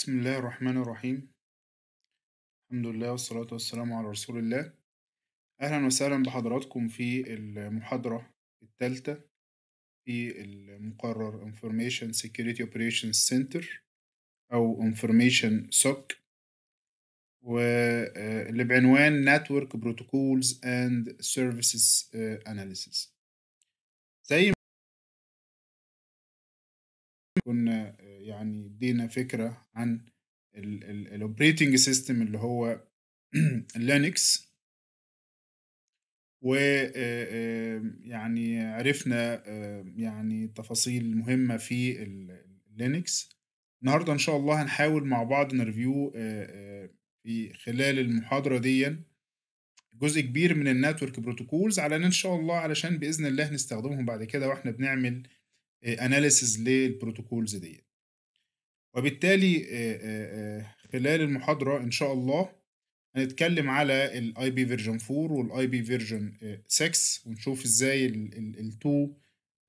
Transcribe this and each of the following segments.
بسم الله الرحمن الرحيم الحمد لله والصلاة والسلام على رسول الله أهلا وسهلا بحضراتكم في المحاضرة الثالثة في المقرر Information Security Operations Center أو Information SOC واللي آه، بعنوان Network Protocols and Services آه، Analysis زي ما كنا يعني يدينا فكره عن الاوبريتنج سيستم اللي هو لينكس و آه، يعني عرفنا يعني تفاصيل مهمه في لينكس النهارده ان شاء الله هنحاول مع بعض نرفيو آه، آه، في خلال المحاضره دي جزء كبير من النتورك بروتوكولز على ان شاء الله علشان باذن الله نستخدمهم بعد كده واحنا بنعمل اناليسز للبروتوكولز ديت وبالتالي خلال المحاضرة إن شاء الله هنتكلم على الـ IP version 4 والـ IP version 6 ونشوف إزاي الـ, الـ, الـ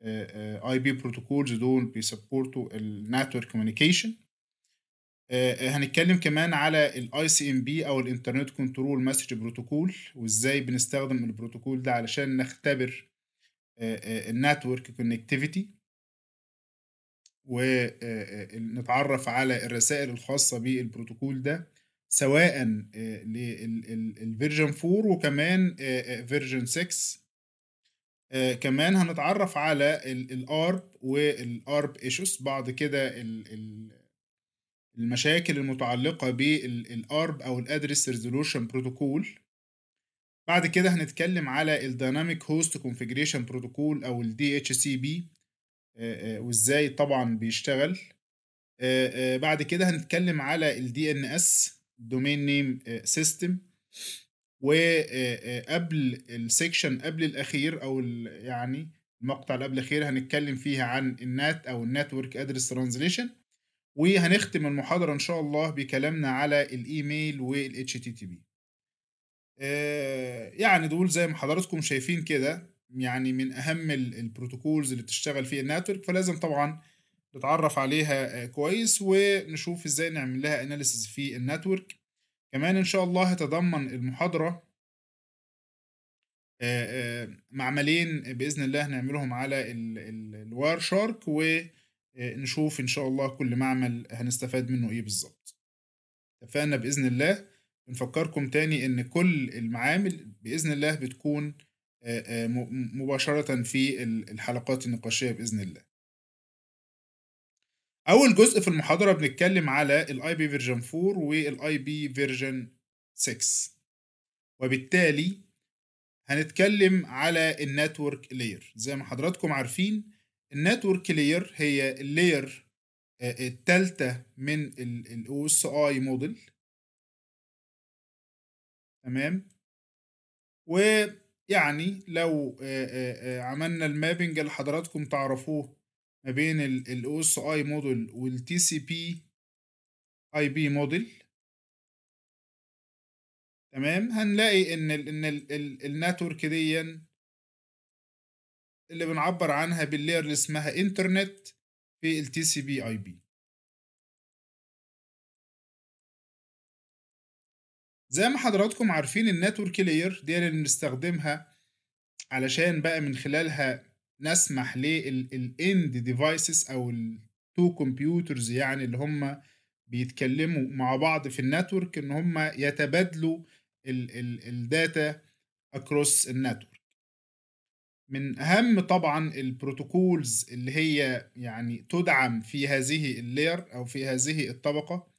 2 IP protocols دول بي بيسبورتوا الـ network communication هنتكلم كمان على الـ ICMP أو الـ Internet Control Message Protocol وإزاي بنستخدم البروتوكول ده علشان نختبر الـ network connectivity ونتعرف آه، آه، على الرسائل الخاصة بالبروتوكول ده سواء آه، للفيرجن 4 وكمان فيرجن 6 كمان هنتعرف على الارب والارب ايشوس بعد كده المشاكل المتعلقة بالارب او الادرس ريزولوشن بروتوكول بعد كده هنتكلم على الديناميك هوست كونفيجريشن بروتوكول او الدي اتش سي بي وازاي طبعا بيشتغل بعد كده هنتكلم على الدي ان اس دومين نيم سيستم وقبل السيكشن قبل الاخير او يعني المقطع اللي قبل الاخير هنتكلم فيها عن النات او النتورك ادرس ترانزليشن وهنختم المحاضره ان شاء الله بكلامنا على الايميل والاتش تي تي بي يعني دول زي ما حضراتكم شايفين كده يعني من اهم البروتوكولز اللي بتشتغل فيها النتورك فلازم طبعا نتعرف عليها آه، كويس ونشوف ازاي نعمل لها اناليسز في النتورك كمان ان شاء الله هتضمن المحاضره آه، آه، معملين باذن الله هنعملهم على الواير شارك ونشوف ان شاء الله كل معمل هنستفاد منه ايه بالظبط اتفقنا باذن الله نفكركم تاني ان كل المعامل باذن الله بتكون آه، آه، مباشرة في الحلقات النقاشية بإذن الله أول جزء في المحاضرة بنتكلم على الاي بي فيرجن 4 والاي بي فيرجن 6 وبالتالي هنتكلم على النتورك Layer زي ما حضراتكم عارفين النتورك Layer هي Layer آه، التالتة من الاو اس اي موديل تمام و يعني لو عملنا المابنج اللي حضراتكم تعرفوه ما بين ال اس اي موديل والتي سي بي اي بي موديل تمام هنلاقي ان الـ ان النتورك دي اللي بنعبر عنها باللير اللي اسمها انترنت في التي سي بي اي بي زي ما حضراتكم عارفين النتورك لاير دي اللي بنستخدمها علشان بقى من خلالها نسمح للاند ديفايسز او التو كمبيوترز يعني اللي هم بيتكلموا مع بعض في النتورك ان هم يتبادلوا الداتا اكروس النتورك من اهم طبعا البروتوكولز اللي هي يعني تدعم في هذه اللير او في هذه الطبقه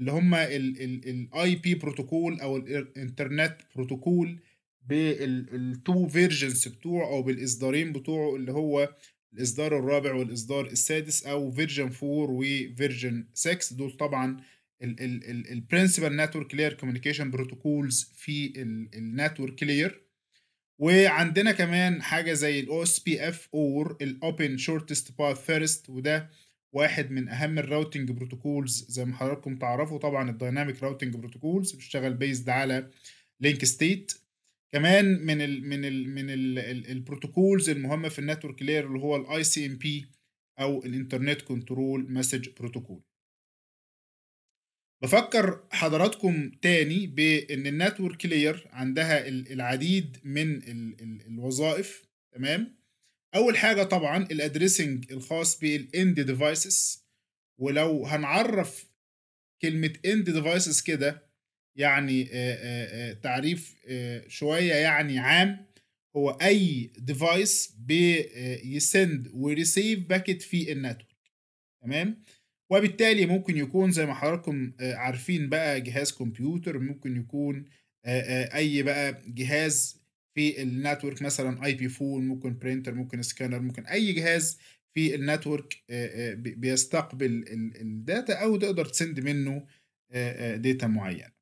اللي هم الاي بي بروتوكول او الانترنت بروتوكول بالتو فيرجنز بتوعه او بالاصدارين بتوعه اللي هو الاصدار الرابع والاصدار السادس او فيرجن 4 وفيرجن 6 دول طبعا البرنسبل نتورك لاير كوميونيكيشن بروتوكولز في النتورك لاير وعندنا كمان حاجه زي الاو اس بي اف اور الاوبن شورتست باث فيرست وده واحد من اهم الراوتنج بروتوكولز زي ما حضراتكم تعرفوا طبعا الدايناميك راوتنج بروتوكولز بيشتغل بيزد على لينك ستيت كمان من الـ من الـ من البروتوكولز المهمه في النتورك لاير اللي هو الاي سي ام بي او الانترنت كنترول مسج بروتوكول بفكر حضراتكم تاني بان النتورك لاير عندها العديد من الوظائف تمام اول حاجه طبعا الادريسنج الخاص بالاند ديفايسز ولو هنعرف كلمه اند ديفايسز كده يعني تعريف شويه يعني عام هو اي ديفايس بيسند وريسيف باكيت في النتورك تمام وبالتالي ممكن يكون زي ما حضراتكم عارفين بقى جهاز كمبيوتر ممكن يكون اي بقى جهاز في النتورك مثلا اي بي فون ممكن برينتر ممكن سكانر ممكن اي جهاز في النتورك آه، آه، بيستقبل الداتا او تقدر تسند منه داتا آه، معينه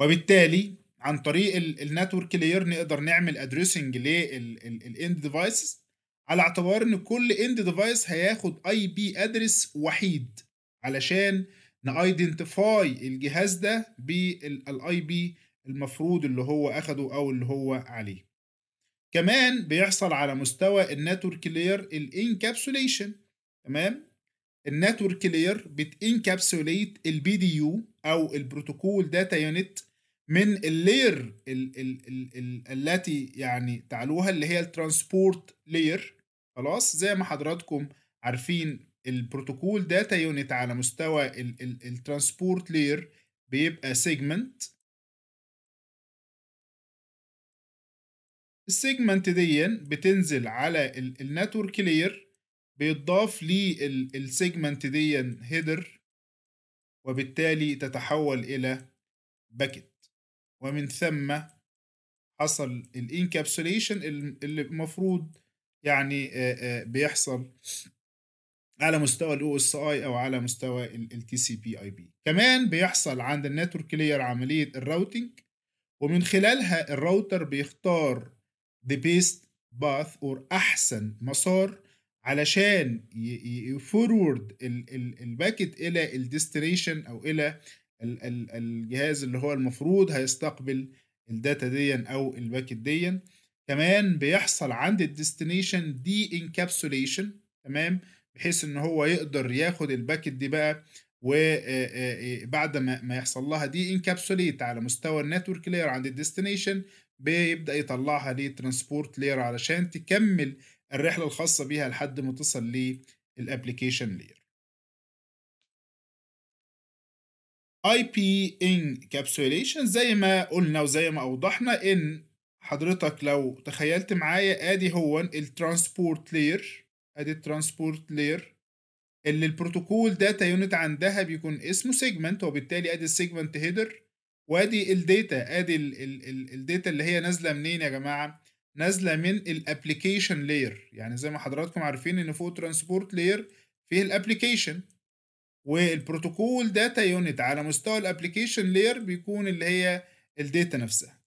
وبالتالي عن طريق النتورك لاير نقدر نعمل ادريسنج للاند ديفايسز على اعتبار ان كل اند ديفايس هياخد اي بي ادرس وحيد علشان نايدنتيفاي الجهاز ده بالاي بي المفروض اللي هو أخده أو اللي هو عليه كمان بيحصل على مستوى النتورك لاير الانكابسوليشن تمام النتورك لاير بتانكابسوليت البي دي يو او البروتوكول داتا يونت من اللير التي يعني تعلوها اللي هي الترانسبورت لير خلاص زي ما حضراتكم عارفين البروتوكول داتا يونت على مستوى الترانسبورت لير بيبقى سيجمنت السيجمنت دي بتنزل على النتورك لير بيتضاف للسيجمنت دي هيدر وبالتالي تتحول إلى باكت ومن ثم حصل الانكابسوليشن اللي المفروض يعني بيحصل على مستوى الاو اس اي او على مستوى التي سي بي اي بي كمان بيحصل عند النتورك لير عمليه الراوتنج ومن خلالها الراوتر بيختار the best path or احسن مسار علشان يفورورد الباكت الى الديستريشن او الى الجهاز اللي هو المفروض هيستقبل الداتا ديا او الباكت ديا كمان بيحصل عند الديستنيشن دي انكابسوليشن تمام بحيث ان هو يقدر ياخد الباكت دي بقى وبعد ما يحصل لها دي انكابسوليت على مستوى النتورك لاير عند الديستنيشن بيبدأ يطلعها للترانسبورت لير علشان تكمل الرحلة الخاصة بيها لحد ما تصل للابليكيشن لير اي بي encapsulation زي ما قلنا وزي ما اوضحنا ان حضرتك لو تخيلت معايا ادي هو الترانسبورت لير ادي الترانسبورت لير اللي البروتوكول داتا يونت عندها بيكون اسمه سيجمنت وبالتالي ادي السيجمنت هيدر وادي الداتا ادي الداتا اللي هي نازله منين يا جماعه نازله من الابلكيشن لاير يعني زي ما حضراتكم عارفين ان فوق ترانسبورت لاير فيه الابلكيشن والبروتوكول داتا يونت على مستوى الابلكيشن لاير بيكون اللي هي الداتا نفسها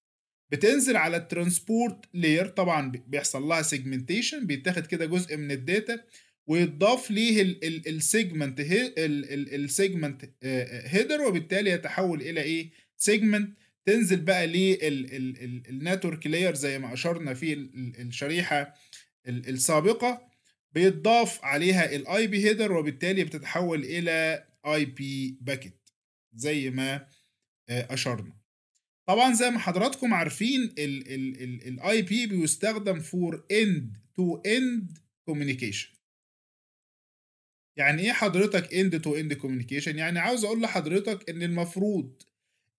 بتنزل على الترانسبورت لاير طبعا بيحصل لها سيجمنتيشن بيتاخد كده جزء من الداتا ويضاف ليه السيجمنت السيجمنت هيدر وبالتالي يتحول الى ايه سيجمنت تنزل بقى للنتورك لاير زي ما اشرنا في الشريحه السابقه بيتضاف عليها الاي بي هيدر وبالتالي بتتحول الى اي بي باكيت زي ما آه، اشرنا طبعا زي ما حضراتكم عارفين الاي بي بيستخدم فور اند تو اند كوميونيكيشن يعني ايه حضرتك اند تو اند كوميونيكيشن يعني عاوز اقول لحضرتك ان المفروض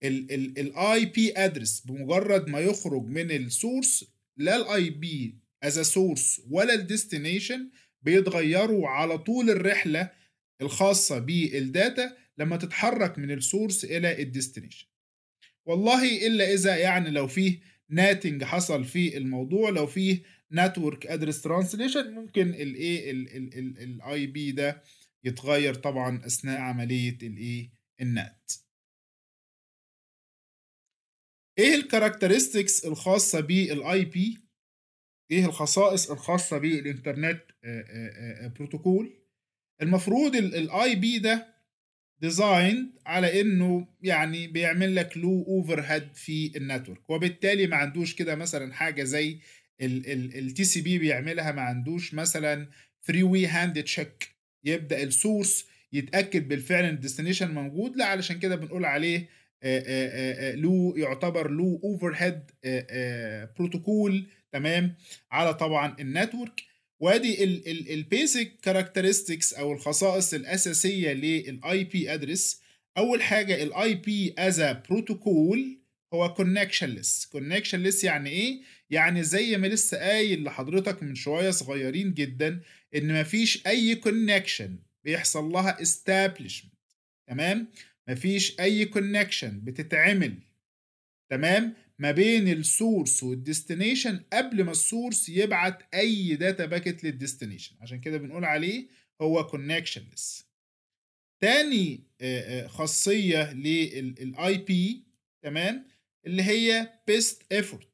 الاي بي ادرس بمجرد ما يخرج من السورس لا الاي بي از سورس ولا الديستنيشن بيتغيروا على طول الرحله الخاصه بالداتا لما تتحرك من السورس الى الديستنيشن والله الا اذا يعني لو فيه ناتنج حصل في الموضوع لو فيه نتورك ادرس ترانسليشن ممكن الايه الاي بي ده يتغير طبعا اثناء عمليه الايه النات ايه الكاركترستكس الخاصه بالاي بي ايه الخصائص الخاصه بالانترنت بروتوكول آه، آه، آه، المفروض الاي بي ده ديزايند على انه يعني بيعمل لك لو اوفر هيد في النتورك وبالتالي ما عندوش كده مثلا حاجه زي التي سي بي بيعملها ما عندوش مثلا ثري وي هاند تشيك يبدا السورس يتاكد بالفعل ان الديستنيشن موجود لا علشان كده بنقول عليه آه، آه، آه، له يعتبر له اوفر هيد بروتوكول تمام على طبعا النتورك وادي البيزك كاركترستكس او الخصائص الاساسيه للاي بي ادرس اول حاجه الاي بي از بروتوكول هو كونكشنلس كونكشنلس يعني ايه يعني زي ما لسه قايل لحضرتك من شويه صغيرين جدا ان مفيش اي كونكشن بيحصل لها استابلشمنت تمام مفيش اي كونكشن بتتعمل تمام ما بين السورس والديستنيشن قبل ما السورس يبعت اي داتا باكت للديستنيشن عشان كده بنقول عليه هو كونكشنلس تاني خاصيه للاي بي تمام اللي هي بيست ايفورت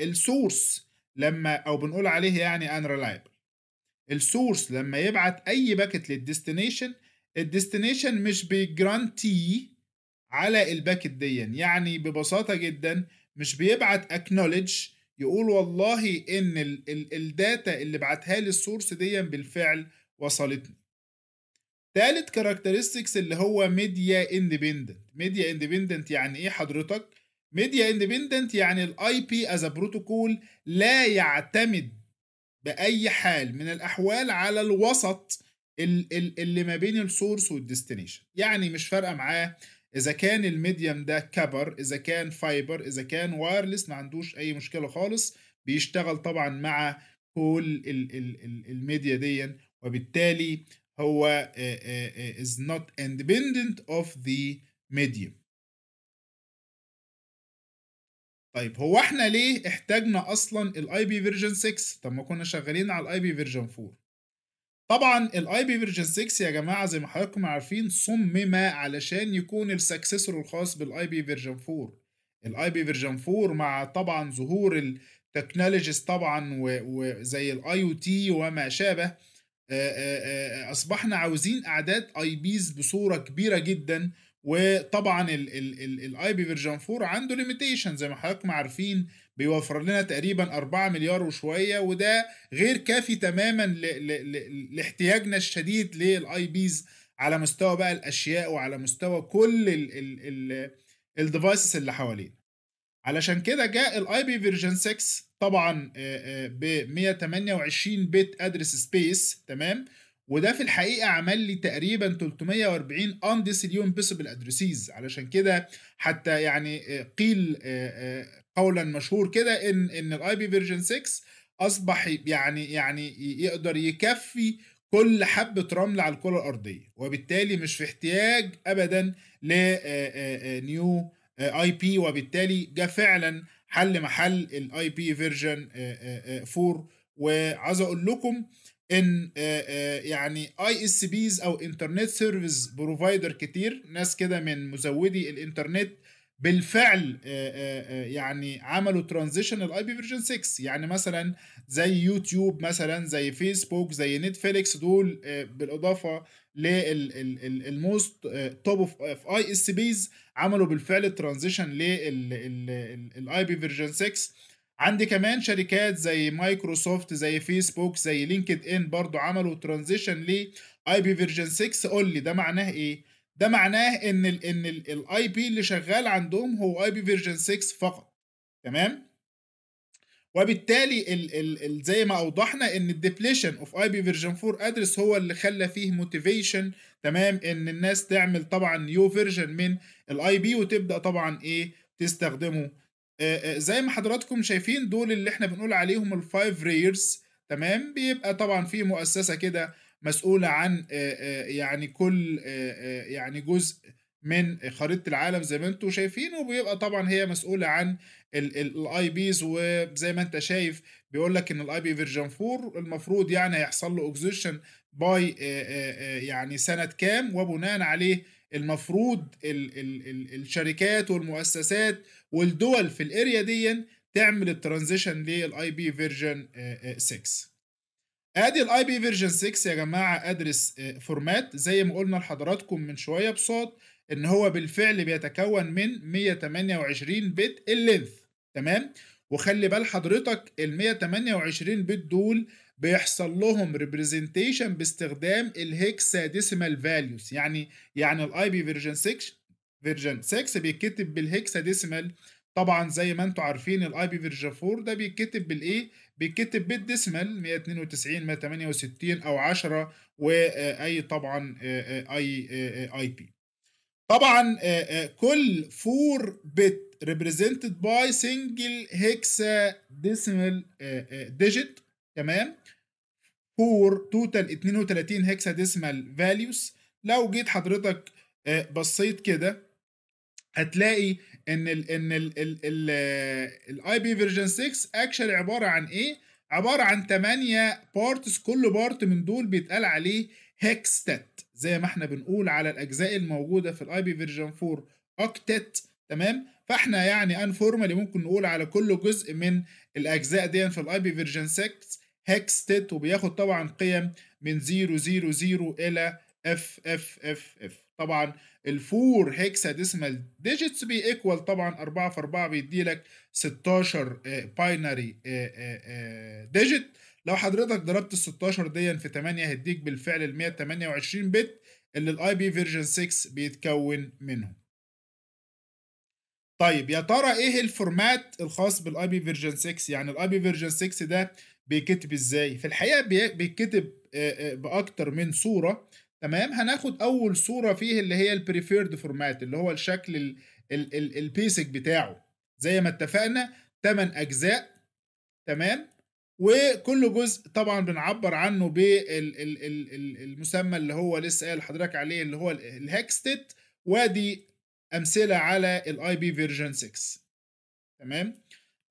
السورس لما او بنقول عليه يعني ان ريلايبل السورس لما يبعت اي باكت للديستنيشن الديستنيشن مش بيجرانتي على الباكت دي يعني ببساطه جدا مش بيبعت اكنولج يقول والله ان ال ال الداتا اللي بعتها لي السورس دي بالفعل وصلتني تالت كاركترستكس اللي هو ميديا اندبندنت ميديا اندبندنت يعني ايه حضرتك ميديا اندبندنت يعني الاي بي از بروتوكول لا يعتمد باي حال من الاحوال على الوسط اللي ما بين السورس والديستنيشن يعني مش فارقه معاه اذا كان الميديم ده كبر اذا كان فايبر اذا كان وايرلس ما عندوش اي مشكله خالص بيشتغل طبعا مع كل الميديا دي وبالتالي هو is not independent of the medium طيب هو احنا ليه احتاجنا اصلا الاي بي فيرجن 6 طب ما كنا شغالين على الاي بي فيرجن 4 طبعا الاي بي فيرجن 6 يا جماعه زي ما حضراتكم عارفين صمم علشان يكون السكسسور الخاص بالاي بي فيرجن 4 الاي بي فيرجن 4 مع طبعا ظهور التكنولوجيز طبعا وزي الاي او تي وما شابه آه، آه، آه، اصبحنا عاوزين اعداد اي بيز بصوره كبيره جدا وطبعا الاي بي فيرجن 4 عنده ليميتيشن زي ما حضراتكم عارفين بيوفر لنا تقريبا 4 مليار وشويه وده غير كافي تماما لاحتياجنا الشديد للاي بيز على مستوى بقى الاشياء وعلى مستوى كل الديفايسز اللي حوالينا علشان كده جاء الاي بي فيرجن 6 طبعا ب 128 بت ادرس سبيس تمام وده في الحقيقه عمل لي تقريبا 340 انديسيليون بيسبل ادريسيز علشان كده حتى يعني قيل قولا مشهور كده ان ان الاي بي فيرجن 6 اصبح يعني يعني يقدر يكفي كل حبة رمل على الكرة الأرضية وبالتالي مش في احتياج أبدا لنيو اي بي وبالتالي جه فعلا حل محل الاي بي فيرجن 4 وعايز اقول لكم ان يعني اي اس بيز او انترنت سيرفيس بروفايدر كتير ناس كده من مزودي الانترنت بالفعل آه، آه، آه، يعني عملوا ترانزيشن الاي بي فيرجن 6 يعني مثلا زي يوتيوب مثلا زي فيسبوك زي نتفليكس دول بالاضافه للموست توب اوف اي اس بيز عملوا بالفعل ترانزيشن للاي بي فيرجن 6 عندي كمان شركات زي مايكروسوفت زي فيسبوك زي لينكد ان برضو عملوا ترانزيشن لاي بي فيرجن 6 قول لي ده معناه ايه ده معناه ان الـ ان الاي بي اللي شغال عندهم هو اي بي فيرجن 6 فقط تمام وبالتالي الـ الـ الـ زي ما اوضحنا ان الديبليشن اوف اي بي فيرجن 4 ادرس هو اللي خلى فيه موتيفيشن تمام ان الناس تعمل طبعا نيو فيرجن من الاي بي وتبدا طبعا ايه تستخدمه زي ما حضراتكم شايفين دول اللي احنا بنقول عليهم الفايف ريرز تمام بيبقى طبعا في مؤسسه كده مسؤوله عن آه، آه، يعني كل آه، يعني جزء من خريطه العالم زي ما انتم شايفين وبيبقى طبعا هي مسؤوله عن الاي بيز وزي ما انت شايف بيقول لك ان الاي بي فيرجن 4 المفروض يعني هيحصل له اكزيشن باي يعني سنه كام وبناء عليه المفروض الـ الـ الـ الشركات والمؤسسات والدول في الاريا دي تعمل الترانزيشن للاي بي فيرجن 6 ادي الاي بي فيرجن 6 يا جماعه ادرس فورمات آه، زي ما قلنا لحضراتكم من شويه بصوت ان هو بالفعل بيتكون من 128 بت اللينث تمام وخلي بال حضرتك ال 128 بت دول بيحصل لهم ريبريزنتيشن باستخدام الهكسا ديسيمال فاليوز يعني يعني الاي بي فيرجن 6 فيرجن 6 بيتكتب بالهكسا ديسيمال طبعا زي ما انتم عارفين الاي بي فيرجن 4 ده بيتكتب بالايه بيتكتب بالديسمال 192 168 او 10 واي طبعا اي اي بي طبعا آه، آه، كل 4 بت represented by single هيكسا آه، ديسمال digit تمام 4 توتال 32 هيكسا ديسمال فاليوز لو جيت حضرتك بصيت كده هتلاقي ان الـ ان الـ الاي بي فيرجن 6 اكشلي عباره عن ايه؟ عباره عن 8 بارتس كل بارت من دول بيتقال عليه هيكستات زي ما احنا بنقول على الاجزاء الموجوده في الاي بي فيرجن 4 اوكتت تمام فاحنا يعني ان فورمالي ممكن نقول على كل جزء من الاجزاء دي في الاي بي فيرجن 6 هيكستات وبياخد طبعا قيم من 000 الى اف اف اف اف طبعا الفور هيكسا ديسمال ديجيتس بي ايكوال طبعا 4 في 4 بيدي لك 16 باينري ديجيت لو حضرتك ضربت ال 16 دي في 8 هيديك بالفعل ال 128 بت اللي الاي بي فيرجن 6 بيتكون منهم طيب يا ترى ايه الفورمات الخاص بالاي بي فيرجن 6 يعني الاي بي فيرجن 6 ده بيتكتب ازاي في الحقيقه بيتكتب آه، آه، باكتر من صوره تمام هناخد اول صوره فيه اللي هي البريفيرد فورمات اللي هو الشكل البيسك بتاعه زي ما اتفقنا 8 اجزاء تمام وكل جزء طبعا بنعبر عنه بالمسمى اللي هو لسه قايل لحضرتك عليه اللي هو الهكستت وادي امثله على الاي بي فيرجن 6 تمام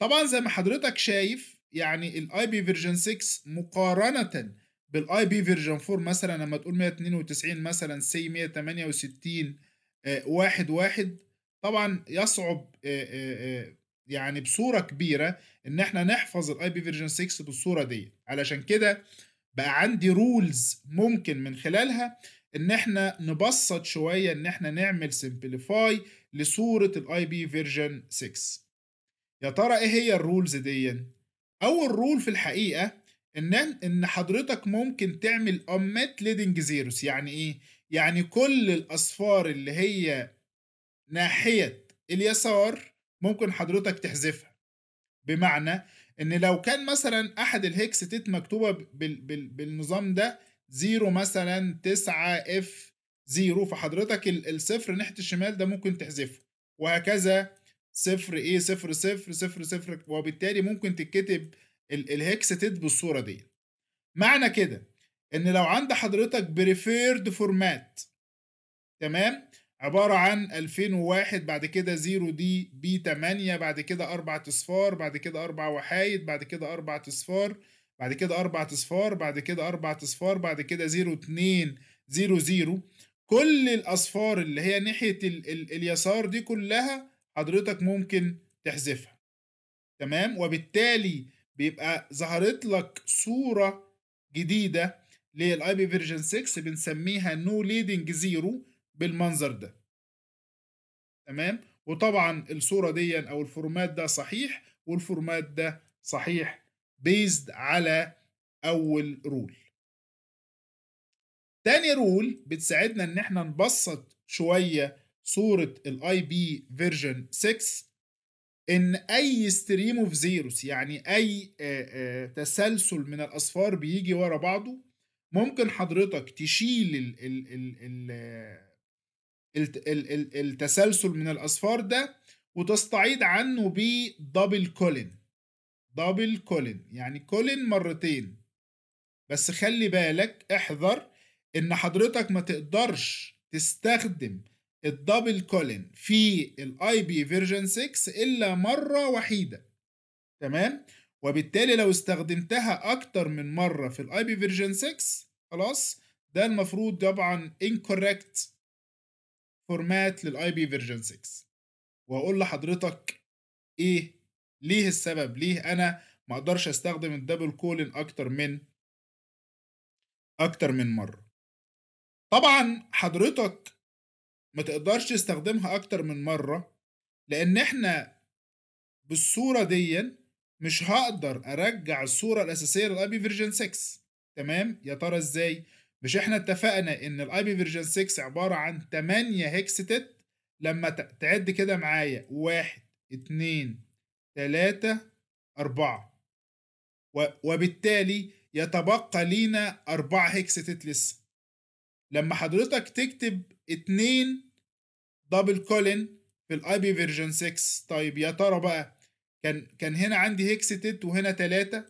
طبعا زي ما حضرتك شايف يعني الاي بي فيرجن 6 مقارنه بالاي بي فيرجن 4 مثلا لما تقول 192 مثلا سي 168 آه، واحد واحد طبعا يصعب آه، آه، يعني بصوره كبيره ان احنا نحفظ الاي بي فيرجن 6 بالصوره دي علشان كده بقى عندي رولز ممكن من خلالها ان احنا نبسط شويه ان احنا نعمل سمبليفاي لصوره الاي بي فيرجن 6 يا ترى ايه هي الرولز دي اول رول في الحقيقه ان ان حضرتك ممكن تعمل امات ليدنج زيروس يعني ايه يعني كل الاصفار اللي هي ناحيه اليسار ممكن حضرتك تحذفها بمعنى ان لو كان مثلا احد الهكس تيت مكتوبه بال بال بالنظام ده زيرو مثلا 9 اف زيرو فحضرتك الصفر ناحيه الشمال ده ممكن تحذفه وهكذا صفر ايه صفر صفر صفر صفر وبالتالي ممكن تتكتب الهكستد بالصوره دي معنى كده ان لو عند حضرتك بريفيرد فورمات تمام عبارة عن 2001 بعد كده 0 دي بي 8 بعد كده أربع أصفار بعد كده أربع وحايد بعد كده أربع أصفار بعد كده أربع أصفار بعد كده أربع أصفار بعد كده 0 2 0 0 كل الأصفار اللي هي ناحية ال ال اليسار دي كلها حضرتك ممكن تحذفها تمام وبالتالي بيبقى ظهرت لك صورة جديدة للاي بي فيرجن 6 بنسميها نو ليدنج زيرو بالمنظر ده تمام وطبعا الصورة دي او الفورمات ده صحيح والفورمات ده صحيح بيزد على اول رول تاني رول بتساعدنا ان احنا نبسط شوية صورة الاي بي فيرجن 6 ان اي ستريم اوف زيروس يعني اي تسلسل من الاصفار بيجي ورا بعضه ممكن حضرتك تشيل ال ال ال ال التسلسل من الاصفار ده وتستعيد عنه بدبل كولن دبل كولن يعني كولن مرتين بس خلي بالك احذر ان حضرتك ما تقدرش تستخدم الدبل كولن في الاي بي فيرجن 6 الا مره وحيده تمام وبالتالي لو استخدمتها اكتر من مره في الاي بي فيرجن 6 خلاص ده المفروض طبعا incorrect فورمات للاي بي فيرجن 6 واقول لحضرتك ايه ليه السبب ليه انا ما اقدرش استخدم الدبل كولن اكتر من اكتر من مره طبعا حضرتك ما تقدرش تستخدمها اكتر من مرة لان احنا بالصورة دي مش هقدر ارجع الصورة الاساسية للاي بي فيرجن 6 تمام يا ترى ازاي مش احنا اتفقنا ان الاي بي فيرجن 6 عبارة عن 8 هيكستت لما تعد كده معايا واحد اتنين تلاتة أربعة وبالتالي يتبقى لينا 4 هيكستت لسه لما حضرتك تكتب اتنين دبل كولن في الاي بي فيرجن 6 طيب يا ترى بقى كان كان هنا عندي هيكسيتد وهنا 3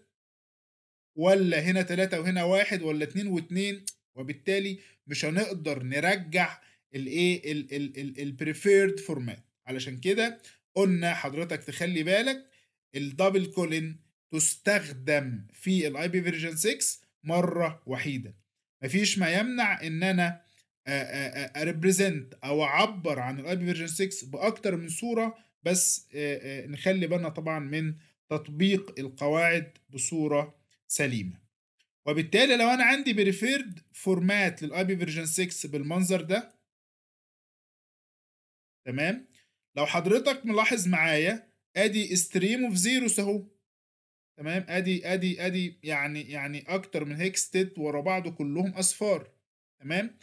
ولا هنا 3 وهنا 1 ولا 2 و2 وبالتالي مش هنقدر نرجع الايه البريفيرد فورمات علشان كده قلنا حضرتك تخلي بالك الدبل كولن تستخدم في الاي بي فيرجن 6 مره وحيده مفيش ما يمنع ان انا اريبريزنت آه، آه، آه، او اعبر عن الاي بي فيرجن 6 باكتر من صوره بس نخلي بالنا طبعا من تطبيق القواعد بصوره سليمه وبالتالي لو انا عندي بريفيرد فورمات للاي بي فيرجن 6 بالمنظر ده تمام لو حضرتك ملاحظ معايا ادي ستريم اوف زيروس اهو تمام ادي ادي ادي يعني يعني اكتر من هيكستيت ورا بعض كلهم اصفار تمام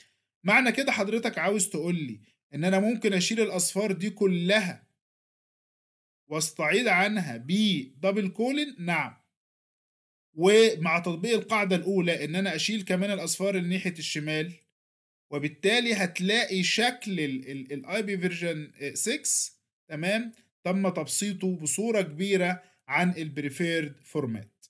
معنى كده حضرتك عاوز تقول لي ان انا ممكن اشيل الاصفار دي كلها واستعيض عنها ب دبل كولن نعم ومع تطبيق القاعدة الأولى إن أنا أشيل كمان الأصفار اللي ناحية الشمال وبالتالي هتلاقي شكل الاي بي فيرجن 6 تمام تم تبسيطه بصورة كبيرة عن البريفيرد فورمات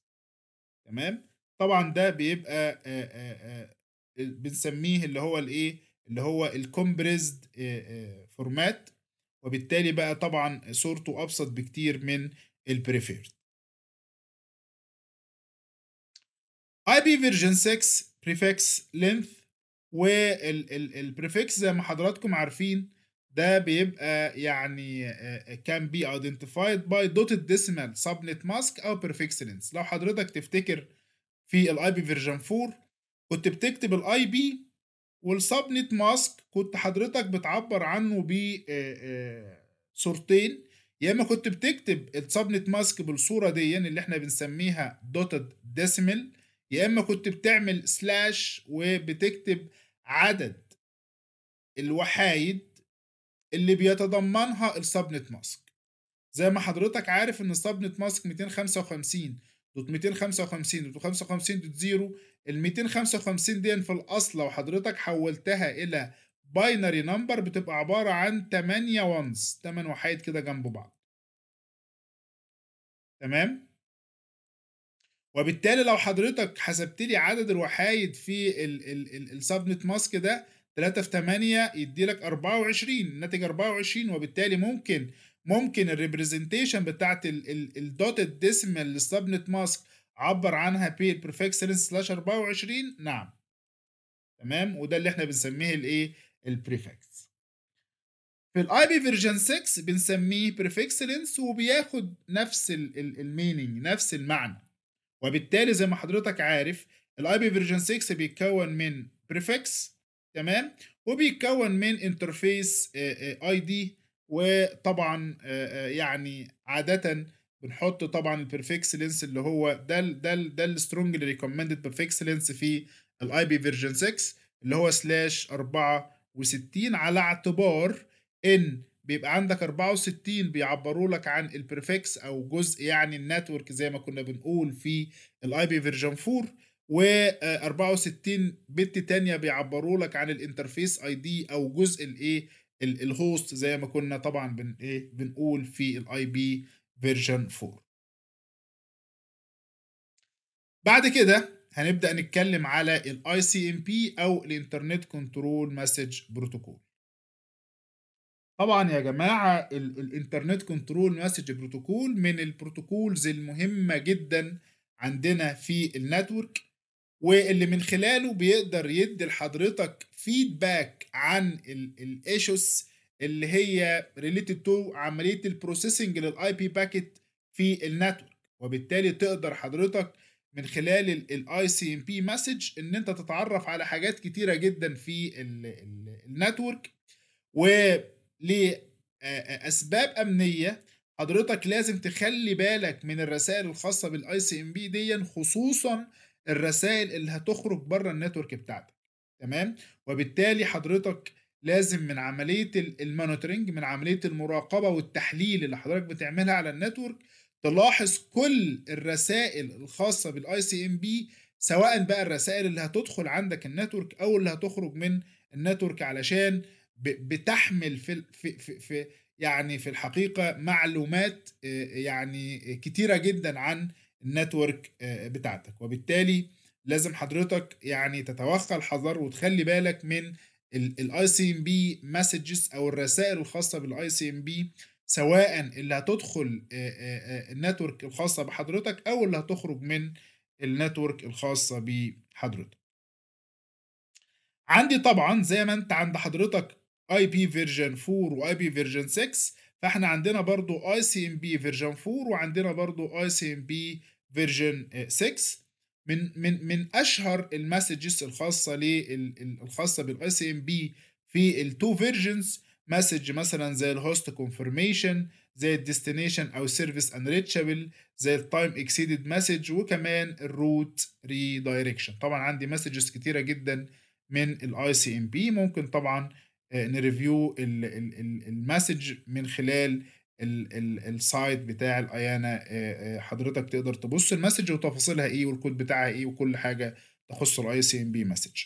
تمام طبعا ده بيبقى آآ آآ بنسميه اللي هو الايه اللي هو الكومبريزد فورمات آه، آه، وبالتالي بقى طبعا صورته ابسط بكتير من البريفيرد اي بي فيرجن 6 بريفكس لينث والبريفكس زي ما حضراتكم عارفين ده بيبقى يعني كان بي ايدنتيفايد باي دوت ديسيمال سبنت ماسك او بريفكس لينث لو حضرتك تفتكر في الاي بي فيرجن 4 كنت بتكتب الاي بي والسبنت ماسك كنت حضرتك بتعبر عنه ب صورتين يا اما كنت بتكتب السبنت ماسك بالصوره دي يعني اللي احنا بنسميها دوتد ديسيمال يا اما كنت بتعمل سلاش وبتكتب عدد الوحايد اللي بيتضمنها السبنت ماسك زي ما حضرتك عارف ان السبنت ماسك 255 دوت 255 دوت 55 دوت 0 ال 255 دي في الاصل لو حضرتك حولتها الى باينري نمبر بتبقى عبارة عن 8 وانز 8 وحيد كده جنب بعض تمام وبالتالي لو حضرتك حسبت لي عدد الوحايد في السبنت ماسك ده 3 في 8 يدي لك 24 الناتج 24 وبالتالي ممكن ممكن الريبريزنتيشن بتاعت الدوتد ديسيمال للسبنت ماسك عبر عنها بي البرفكت سيلنس سلاش 24 نعم تمام وده اللي احنا بنسميه الايه البريفكس في الاي بي فيرجن 6 بنسميه بريفكس رينس وبياخد نفس الميننج نفس المعنى وبالتالي زي ما حضرتك عارف الاي بي فيرجن 6 بيتكون من بريفكس تمام وبيتكون من انترفيس اي دي وطبعا آه، آه، يعني عاده بنحط طبعا البرفكس لينس اللي هو ده الـ ده الـ ده السترونجلي ريكومندد برفكس لينس في الاي بي فيرجن 6 اللي هو سلاش 64 على اعتبار ان بيبقى عندك 64 بيعبروا لك عن البرفكس او جزء يعني النتورك زي ما كنا بنقول في الاي بي فيرجن 4 و 64 آه، بت تانية بيعبروا لك عن الانترفيس اي دي او جزء الايه الهوست زي ما كنا طبعا بن ايه بنقول في الاي بي فيرجن 4 بعد كده هنبدا نتكلم على الاي سي ام بي او الانترنت كنترول مسج بروتوكول طبعا يا جماعه الانترنت كنترول مسج بروتوكول من البروتوكولز المهمه جدا عندنا في النتورك واللي من خلاله بيقدر يدي لحضرتك فيدباك عن الايشوس اللي هي ريليتد تو عمليه البروسيسنج للاي بي باكيت في النتورك وبالتالي تقدر حضرتك من خلال الاي سي ام بي مسج ان انت تتعرف على حاجات كتيره جدا في النتورك ولاسباب امنيه حضرتك لازم تخلي بالك من الرسائل الخاصه بالاي سي ام بي دي خصوصا الرسائل اللي هتخرج بره النتورك بتاعتك تمام وبالتالي حضرتك لازم من عمليه المونيتورنج من عمليه المراقبه والتحليل اللي حضرتك بتعملها على النتورك تلاحظ كل الرسائل الخاصه بالاي سي ام بي سواء بقى الرسائل اللي هتدخل عندك النتورك او اللي هتخرج من النتورك علشان بتحمل في في في, في يعني في الحقيقه معلومات يعني كتيره جدا عن النتورك آه، بتاعتك وبالتالي لازم حضرتك يعني تتوخى الحذر وتخلي بالك من الاي سي ام بي مسجز او الرسائل الخاصه بالاي سي ام بي سواء اللي هتدخل آه، آه، النتورك الخاصه بحضرتك او اللي هتخرج من النتورك الخاصه بحضرتك عندي طبعا زي ما انت عند حضرتك اي بي فيرجن 4 واي بي فيرجن 6 فاحنا عندنا برضو اي سي ام بي فيرجن 4 وعندنا برضو اي سي ام بي فيرجن 6 من من من اشهر المسجز الخاصه الخاصه بالاس ام بي في التو فيرجنز مسج مثلا زي الهوست كونفرميشن زي الديستنيشن او سيرفيس انريتشابل زي التايم اكسيدد مسج وكمان الروت ريدايركشن طبعا عندي مسجز كتيره جدا من الاي سي ام بي ممكن طبعا آه، نريفيو المسج من خلال السايت بتاع الايانا آه، آه، حضرتك تقدر تبص المسج وتفاصيلها ايه والكود بتاعها ايه وكل حاجه تخص الاي سي ام بي مسج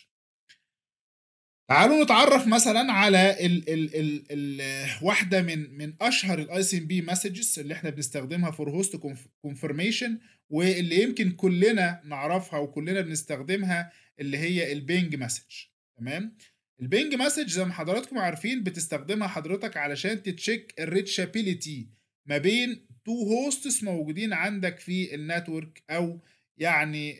تعالوا نتعرف مثلا على الـ الـ الـ الـ واحده من من اشهر الاي سي ام بي مسجز اللي احنا بنستخدمها فور هوست كونفرميشن واللي يمكن كلنا نعرفها وكلنا بنستخدمها اللي هي البينج مسج تمام البينج مسج زي ما حضراتكم عارفين بتستخدمها حضرتك علشان تتشيك الريتشابيليتي ما بين تو هوستس موجودين عندك في النتورك او يعني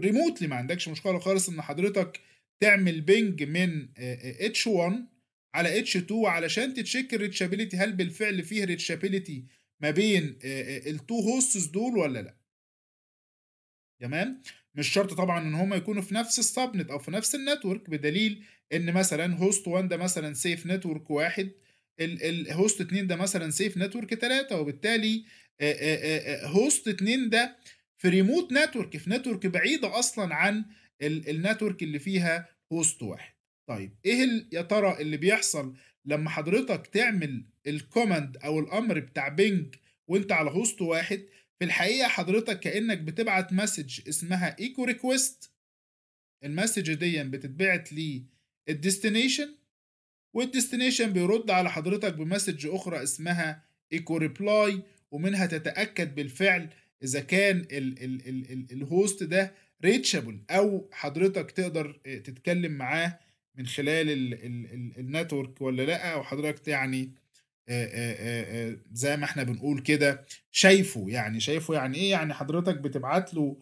ريموتلي آه، آه، آه، ما عندكش مشكله خالص ان حضرتك تعمل بينج من اتش 1 على اتش 2 علشان تتشيك الريتشابيليتي هل بالفعل فيه ريتشابيليتي ما بين التو هوستس دول ولا لا تمام مش شرط طبعا ان هم يكونوا في نفس السبنت او في نفس النتورك بدليل ان مثلا هوست 1 ده مثلا سيف نتورك واحد الهوست 2 ده مثلا سيف نتورك 3 وبالتالي هوست 2 ده في ريموت نتورك في نتورك بعيده اصلا عن النتورك اللي فيها هوست واحد طيب ايه يا ترى اللي بيحصل لما حضرتك تعمل الكوماند او الامر بتاع بينج وانت على هوست واحد في الحقيقة حضرتك كأنك بتبعت مسج اسمها ايكو ريكويست المسج دي بتتبعت للديستنيشن والديستنيشن بيرد على حضرتك بمسج أخرى اسمها ايكو ريبلاي ومنها تتأكد بالفعل إذا كان الهوست ده ريتشابل أو حضرتك تقدر تتكلم معاه من خلال النتورك ولا لأ أو حضرتك يعني آه، آه، آه، زي ما احنا بنقول كده شايفه يعني شايفه يعني ايه يعني حضرتك بتبعت له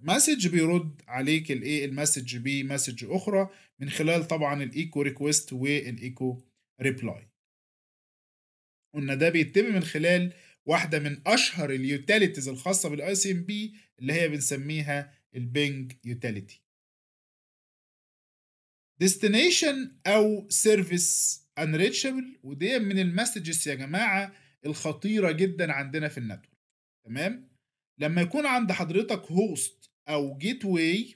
مسج بيرد عليك الايه المسج بمسج اخرى من خلال طبعا الايكو ريكويست والايكو ريبلاي قلنا ده بيتم من خلال واحدة من أشهر اليوتيليتيز الخاصة بالاي سي ام بي اللي هي بنسميها البينج يوتيليتي ديستنيشن أو سيرفيس انريتشبل ودي من المسجز يا جماعه الخطيره جدا عندنا في النتورك تمام لما يكون عند حضرتك هوست او جيت واي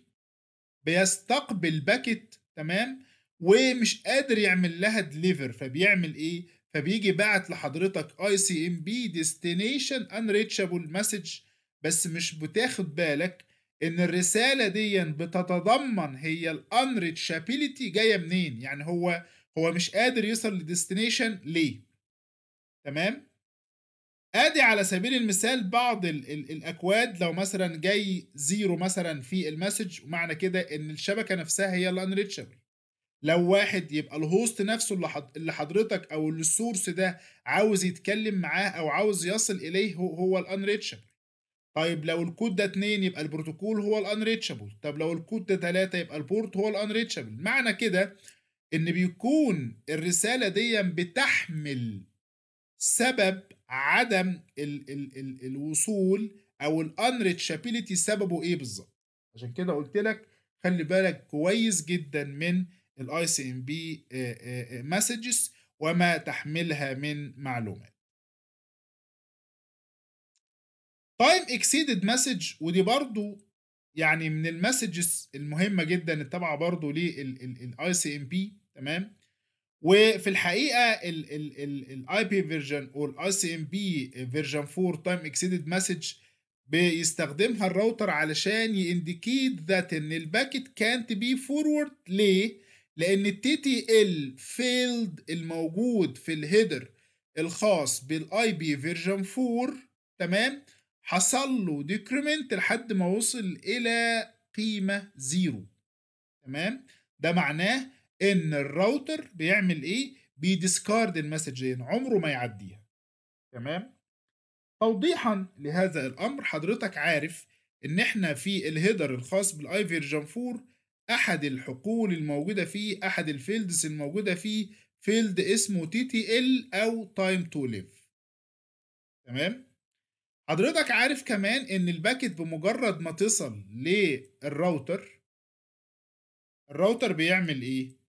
بيستقبل باكت تمام ومش قادر يعمل لها ديليفر فبيعمل ايه فبيجي بعت لحضرتك اي سي ام بي ديستنيشن unreachable مسج بس مش بتاخد بالك ان الرساله دي بتتضمن هي الانريتشابيليتي جايه منين يعني هو هو مش قادر يوصل لديستنيشن ليه تمام ادي على سبيل المثال بعض الـ الـ الاكواد لو مثلا جاي زيرو مثلا في المسج ومعنى كده ان الشبكه نفسها هي الانريتشبل لو واحد يبقى الهوست نفسه اللي حضرتك او السورس ده عاوز يتكلم معاه او عاوز يصل اليه هو, الانريتشبل طيب لو الكود ده اتنين يبقى البروتوكول هو الانريتشبل طب لو الكود ده تلاته يبقى البورت هو الانريتشبل معنى كده ان بيكون الرساله دي بتحمل سبب عدم الـ الـ الـ الوصول او الانريتشابيليتي سببه ايه بالظبط عشان كده قلت لك خلي بالك كويس جدا من الاي سي ام بي مسجز وما تحملها من معلومات تايم اكسيدد مسج ودي برضو يعني من المسجز المهمه جدا التابعه برضو للاي سي ام بي تمام وفي الحقيقه الاي بي فيرجن او الاي سي ام بي فيرجن 4 تايم اكسيدد مسج بيستخدمها الراوتر علشان يانديكيت ذات ان الباكت كانت بي فورورد ليه؟ لان التي تي ال فيلد الموجود في الهيدر الخاص بالاي بي فيرجن 4 تمام حصل له ديكريمنت لحد ما وصل الى قيمه زيرو تمام ده معناه ان الراوتر بيعمل ايه بيديسكارد المسجين عمره ما يعديها تمام توضيحا لهذا الامر حضرتك عارف ان احنا في الهيدر الخاص بالاي فيرجن 4 احد الحقول الموجوده فيه احد الفيلدز الموجوده فيه فيلد اسمه تي تي ال او تايم تو ليف تمام حضرتك عارف كمان ان الباكت بمجرد ما تصل للراوتر الراوتر بيعمل ايه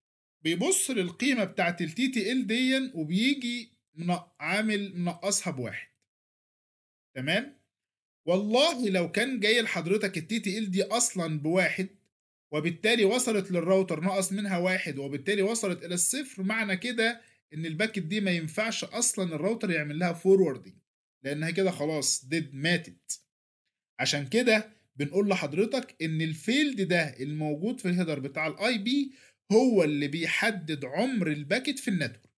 بيبص للقيمه بتاعت ال تي ال دي وبيجي عامل منقصها بواحد تمام والله لو كان جاي لحضرتك ال تي ال دي اصلا بواحد وبالتالي وصلت للراوتر نقص منها واحد وبالتالي وصلت الى الصفر معنى كده ان الباكت دي ما ينفعش اصلا الراوتر يعمل لها فوروردنج لانها كده خلاص ديد ماتت عشان كده بنقول لحضرتك ان الفيلد ده الموجود في الهيدر بتاع الاي بي هو اللي بيحدد عمر الباكت في النتورك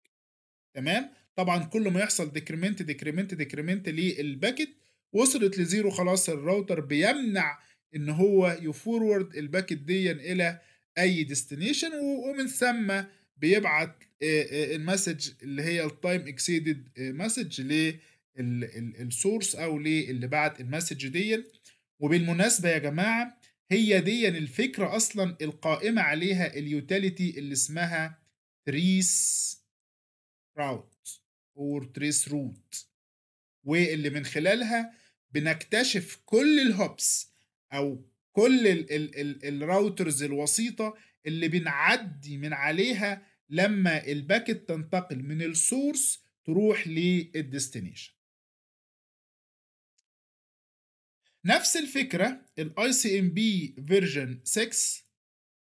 تمام طبعا كل ما يحصل ديكريمنت ديكريمنت ديكريمنت للباكت وصلت لزيرو خلاص الراوتر بيمنع ان هو يفورورد الباكت ديا الى اي ديستنيشن ومن ثم بيبعت المسج اللي هي التايم اكسيدد مسج للسورس او للي بعت المسج دي وبالمناسبه يا جماعه هي دي الفكرة أصلا القائمة عليها اليوتيليتي اللي اسمها تريس راوت أو تريس روت واللي من خلالها بنكتشف كل الهوبس أو كل الـ الـ الـ الراوترز الوسيطة اللي بنعدي من عليها لما الباكت تنتقل من السورس تروح للديستنيشن نفس الفكرة الـ ICMP version 6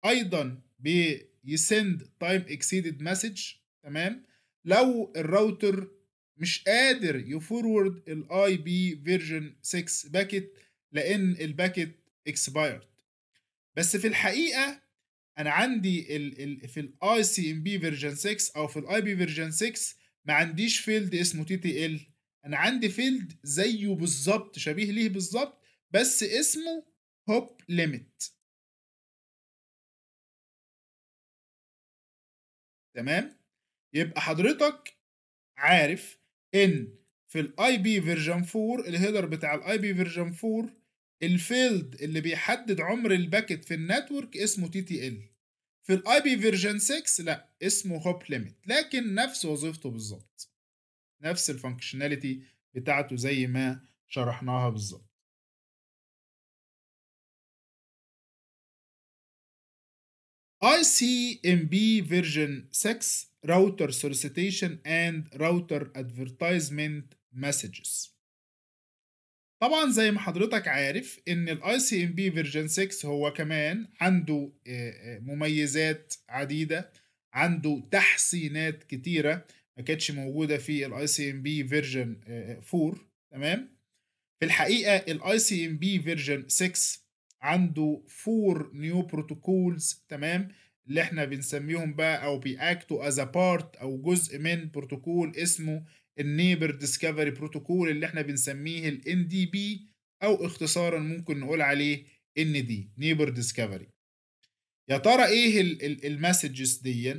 ايضا بيسند time exceeded message تمام لو الراوتر مش قادر يفورورد الـ IP version 6 باكت لان الباكت expired بس في الحقيقه انا عندي الـ الـ في الـ ICMP version 6 او في الـ IP version 6 ما عنديش فيلد اسمه TTL انا عندي فيلد زيه بالظبط شبيه ليه بالظبط بس اسمه هوب ليميت تمام يبقى حضرتك عارف ان في الاي بي فيرجن 4 الهيدر بتاع الاي بي فيرجن 4 الفيلد اللي بيحدد عمر الباكت في النتورك اسمه تي تي ال في الاي بي فيرجن 6 لا اسمه هوب ليميت لكن نفس وظيفته بالظبط نفس الفانكشناليتي بتاعته زي ما شرحناها بالظبط اي سي ام بي فيرجن 6 راوتر سوليسيتيشن اند راوتر ادفرتايزمنت مسجز طبعا زي ما حضرتك عارف ان الاي سي ام بي فيرجن 6 هو كمان عنده آه، آه، مميزات عديده عنده تحسينات كتيره ما كانتش موجوده في الاي سي ام بي فيرجن 4 تمام في الحقيقه الاي سي ام بي فيرجن 6 عنده فور نيو بروتوكولز تمام اللي احنا بنسميهم بقى او بيأكتوا از بارت او جزء من بروتوكول اسمه النيبر ديسكفري بروتوكول اللي احنا بنسميه ال دي بي او اختصارا ممكن نقول عليه ان دي نيبر ديسكفري يا ترى ايه المسجز دي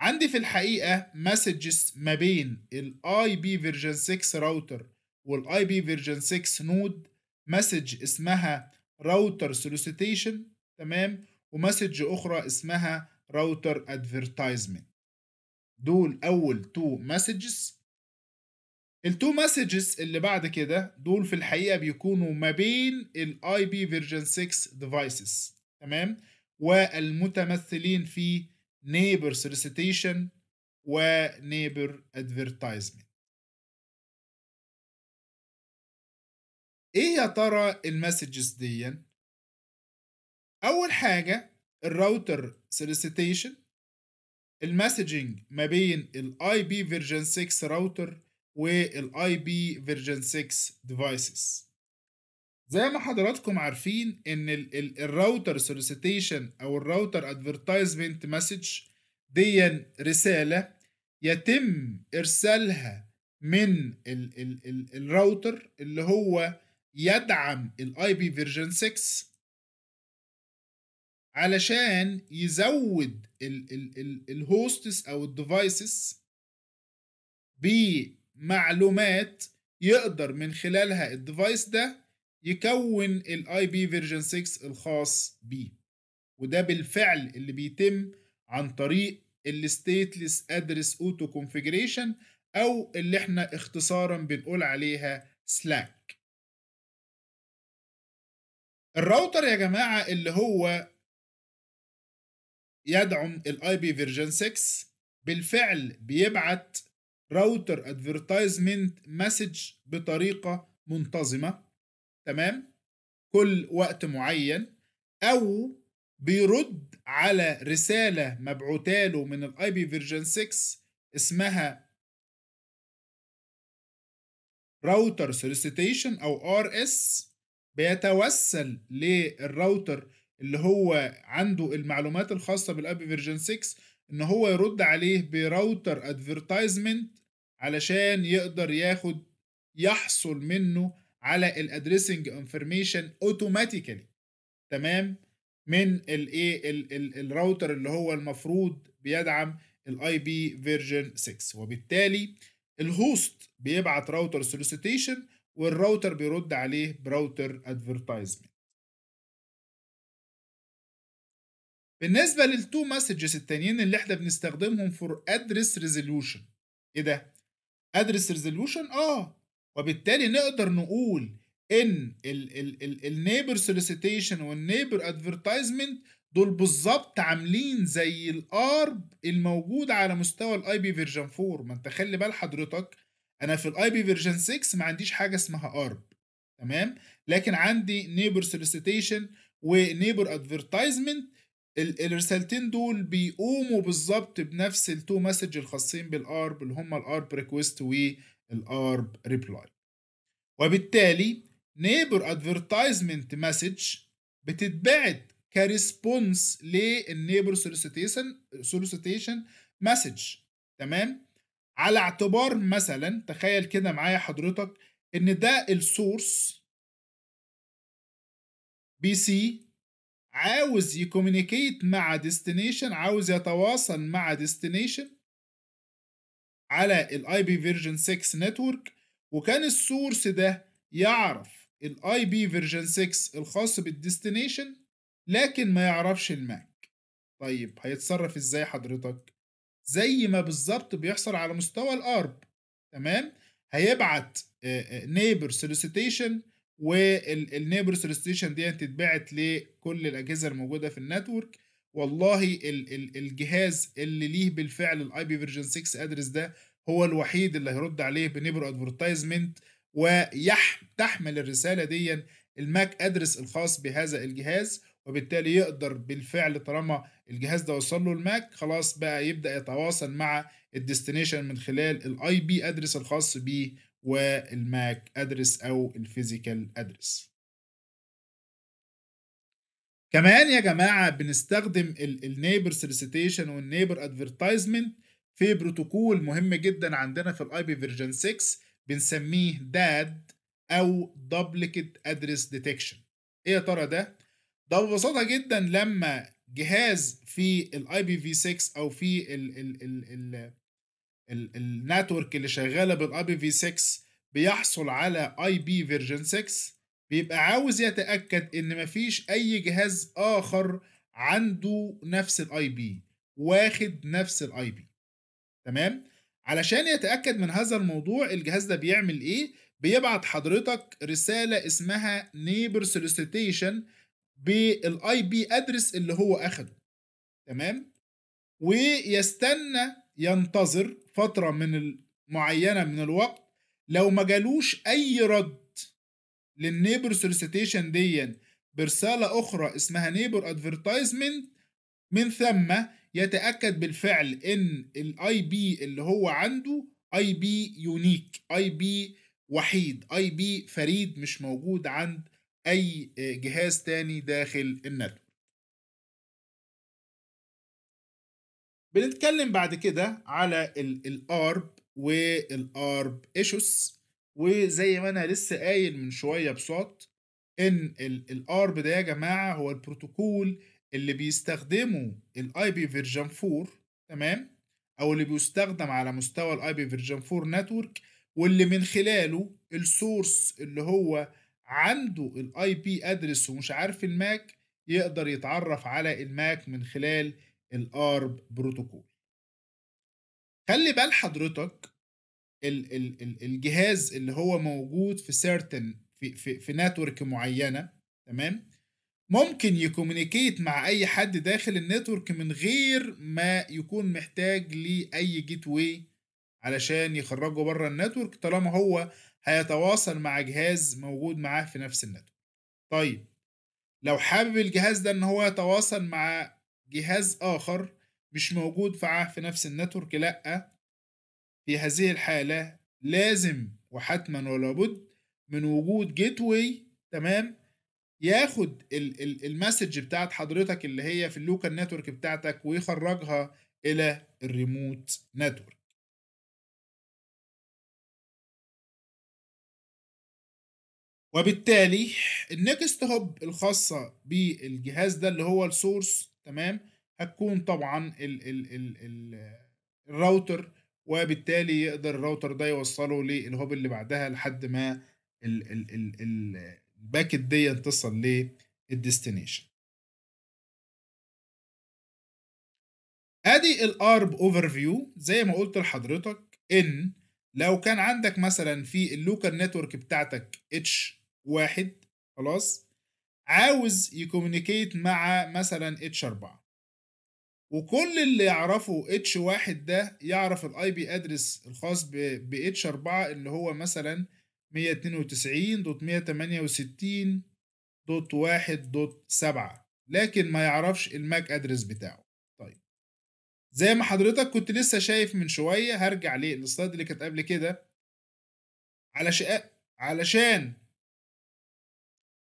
عندي في الحقيقه مسجز ما بين الاي بي فيرجن 6 راوتر والاي بي فيرجن 6 نود مسج اسمها راوتر سوليسيتيشن تمام ومسج اخرى اسمها راوتر ادفيرتايزمنت دول اول تو مسجز التو مسجز اللي بعد كده دول في الحقيقه بيكونوا ما بين الاي بي فيرجن 6 ديفايسز تمام والمتمثلين في نيبر سوليسيتيشن ونيبر ادفيرتايزمنت ايه يا ترى المسجز دي اول حاجة الراوتر سيليسيتيشن المسجنج ما بين الاي بي فيرجن 6 راوتر والاي بي فيرجن 6 ديفايسز زي ما حضراتكم عارفين ان الراوتر سوليسيتيشن او الراوتر ادفرتايزمنت مسج دي رساله يتم ارسالها من الراوتر اللي هو يدعم الاي بي فيرجن 6 علشان يزود الهوستس او الديفايسز بمعلومات يقدر من خلالها الديفايس ده يكون الاي بي فيرجن 6 الخاص بيه وده بالفعل اللي بيتم عن طريق الستيتلس ادرس اوتو كونفيجريشن او اللي احنا اختصارا بنقول عليها سلاك الراوتر يا جماعه اللي هو يدعم الاي بي فيرجن 6 بالفعل بيبعت راوتر ادفرتايزمنت مسج بطريقه منتظمه تمام كل وقت معين او بيرد على رساله مبعوتاله من الاي بي فيرجن 6 اسمها راوتر سوليسيتيشن او ار اس بيتوسل للراوتر اللي هو عنده المعلومات الخاصة بالاب فيرجن 6 ان هو يرد عليه براوتر ادفرتايزمنت علشان يقدر ياخد يحصل منه على الادريسنج انفورميشن اوتوماتيكالي تمام من الايه الراوتر اللي هو المفروض بيدعم الاي بي فيرجن 6 وبالتالي الهوست بيبعت راوتر سوليسيتيشن والراوتر بيرد عليه براوتر ادفرتايزمنت بالنسبة للتو مسجز التانيين اللي احنا بنستخدمهم فور ادرس ريزولوشن ايه ده؟ ادرس ريزولوشن اه وبالتالي نقدر نقول ان النيبر سوليسيتيشن والنيبر ادفرتايزمنت دول بالظبط عاملين زي الارب الموجود على مستوى الاي بي فيرجن 4 ما انت خلي بال حضرتك انا في الاي بي فيرجن 6 ما عنديش حاجه اسمها ارب تمام لكن عندي نيبر سوليسيتيشن ونيبر ادفرتايزمنت الرسالتين دول بيقوموا بالظبط بنفس التو مسج الخاصين بالارب اللي هما الارب ريكويست والارب ريبلاي وبالتالي نيبر ادفرتايزمنت مسج بتتبعت كريسبونس للنيبر سوليسيتيشن سوليسيتيشن مسج تمام على اعتبار مثلا تخيل كده معايا حضرتك ان ده السورس بي سي عاوز يكومينيكيت مع ديستنيشن عاوز يتواصل مع ديستنيشن على الاي بي فيرجن 6 نتورك وكان السورس ده يعرف الاي بي فيرجن 6 الخاص بالديستنيشن لكن ما يعرفش الماك طيب هيتصرف ازاي حضرتك زي ما بالظبط بيحصل على مستوى الارب تمام هيبعت نيبر سوليسيتيشن والنيبر سوليسيتيشن دي هتتبعت يعني لكل الاجهزه الموجوده في النتورك والله الـ الـ الجهاز اللي ليه بالفعل الاي بي فيرجن 6 ادرس ده هو الوحيد اللي هيرد عليه بنيبر ادفرتايزمنت ويحمل الرساله دي الماك ادرس الخاص بهذا الجهاز وبالتالي يقدر بالفعل طالما الجهاز ده وصل له الماك خلاص بقى يبدا يتواصل مع الديستنيشن من خلال الاي بي ادرس الخاص بيه والماك ادرس او الفيزيكال ادرس كمان يا جماعه بنستخدم النيبر سوليسيتيشن والنيبر ادفرتايزمنت في بروتوكول مهم جدا عندنا في الاي بي فيرجن 6 بنسميه داد او دوبليكيت ادرس ديتكشن ايه يا ترى ده ده ببساطه جدا لما جهاز في الاي بي في 6 او في ال ال ال ال النتورك اللي شغاله بالاي بي في 6 بيحصل على اي بي فيرجن 6 بيبقى عاوز يتاكد ان مفيش اي جهاز اخر عنده نفس الاي بي واخد نفس الاي بي تمام علشان يتاكد من هذا الموضوع الجهاز ده بيعمل ايه بيبعت حضرتك رساله اسمها نيبر سوليسيتيشن بالاي بي ادرس اللي هو اخده تمام ويستنى ينتظر فتره من معينه من الوقت لو ما جالوش اي رد للنيبر سوليسيتيشن دي برساله اخرى اسمها نيبر ادفرتايزمنت من ثم يتاكد بالفعل ان الاي بي اللي هو عنده اي بي يونيك اي بي وحيد اي بي فريد مش موجود عند أي آه، جهاز تاني داخل النتورك بنتكلم بعد كده على الارب والارب ايشوس وزي ما انا لسه قايل من شويه بصوت ان الارب ده يا جماعه هو البروتوكول اللي بيستخدمه الاي بي فيرجن 4 تمام او اللي بيستخدم على مستوى الاي بي فيرجن 4 نتورك واللي من خلاله السورس اللي هو عنده الاي بي ادرس ومش عارف الماك يقدر يتعرف على الماك من خلال الارب بروتوكول خلي بال حضرتك ال ال ال الجهاز اللي هو موجود في سيرتن في في, في نتورك معينه تمام ممكن يكومينيكيت مع اي حد داخل النتورك من غير ما يكون محتاج لاي جيت واي علشان يخرجه بره النتورك طالما هو هيتواصل مع جهاز موجود معاه في نفس النتورك طيب لو حابب الجهاز ده ان هو يتواصل مع جهاز اخر مش موجود معاه في نفس النتورك لا في هذه الحالة لازم وحتما ولابد من وجود جيت واي تمام ياخد المسج بتاعت حضرتك اللي هي في اللوكال نتورك بتاعتك ويخرجها الى الريموت نتورك وبالتالي النكست هوب الخاصة بالجهاز ده اللي هو السورس تمام هتكون طبعا ال ال ال الـ الراوتر وبالتالي يقدر الراوتر ده يوصله للهوب اللي بعدها لحد ما الباكت دي تصل للديستنيشن ادي الارب اوفر فيو زي ما قلت لحضرتك ان لو كان عندك مثلا في اللوكال نتورك بتاعتك اتش واحد خلاص عاوز يكومينيكيت مع مثلا اتش 4 وكل اللي يعرفه اتش واحد ده يعرف الاي بي ادرس الخاص ب اتش 4 اللي هو مثلا 192.168.1.7 لكن ما يعرفش الماك ادرس بتاعه طيب زي ما حضرتك كنت لسه شايف من شوية هرجع للسلايد اللي كانت قبل كده علشان علشان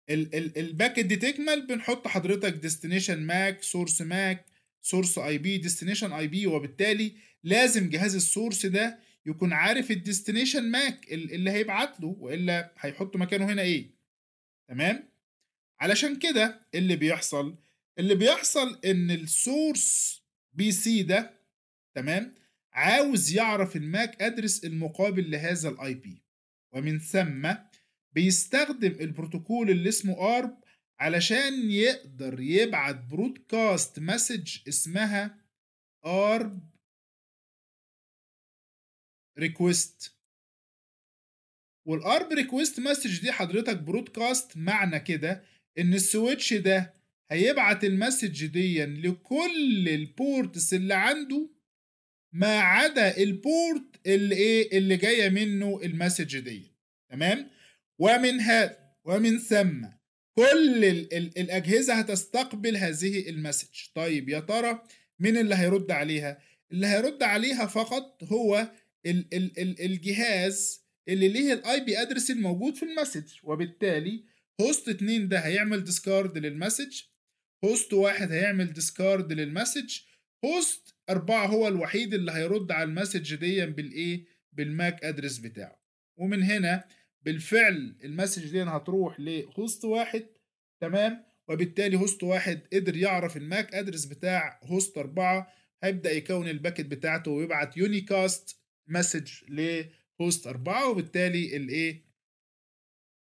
الباك اند تكمل بنحط حضرتك ديستنيشن ماك سورس ماك سورس اي بي ديستنيشن اي بي وبالتالي لازم جهاز السورس ده يكون عارف الديستنيشن ماك اللي هيبعت له والا هيحط مكانه هنا ايه تمام علشان كده اللي بيحصل اللي بيحصل ان السورس بي سي ده تمام عاوز يعرف الماك ادرس المقابل لهذا الاي بي ومن ثم بيستخدم البروتوكول اللي اسمه ARP علشان يقدر يبعت برودكاست مسج اسمها ARP ريكويست والارب ريكويست مسج دي حضرتك برودكاست معنى كده ان السويتش ده هيبعت المسج دي لكل البورتس اللي عنده ما عدا البورت اللي ايه اللي جايه منه المسج دي تمام ومن هذا ومن ثم كل الـ الـ الأجهزة هتستقبل هذه المسج طيب يا ترى مين اللي هيرد عليها اللي هيرد عليها فقط هو الـ الـ الـ الجهاز اللي ليه الاي بي ادرس الموجود في المسج وبالتالي هوست 2 ده هيعمل ديسكارد للمسج هوست 1 هيعمل ديسكارد للمسج هوست 4 هو الوحيد اللي هيرد على المسج دي بالايه بالماك ادرس بتاعه ومن هنا بالفعل المسج دي هتروح لهوست واحد تمام وبالتالي هوست واحد قدر يعرف الماك ادرس بتاع هوست أربعة هيبدأ يكون الباكت بتاعته ويبعت يونيكاست مسج لهوست أربعة وبالتالي الايه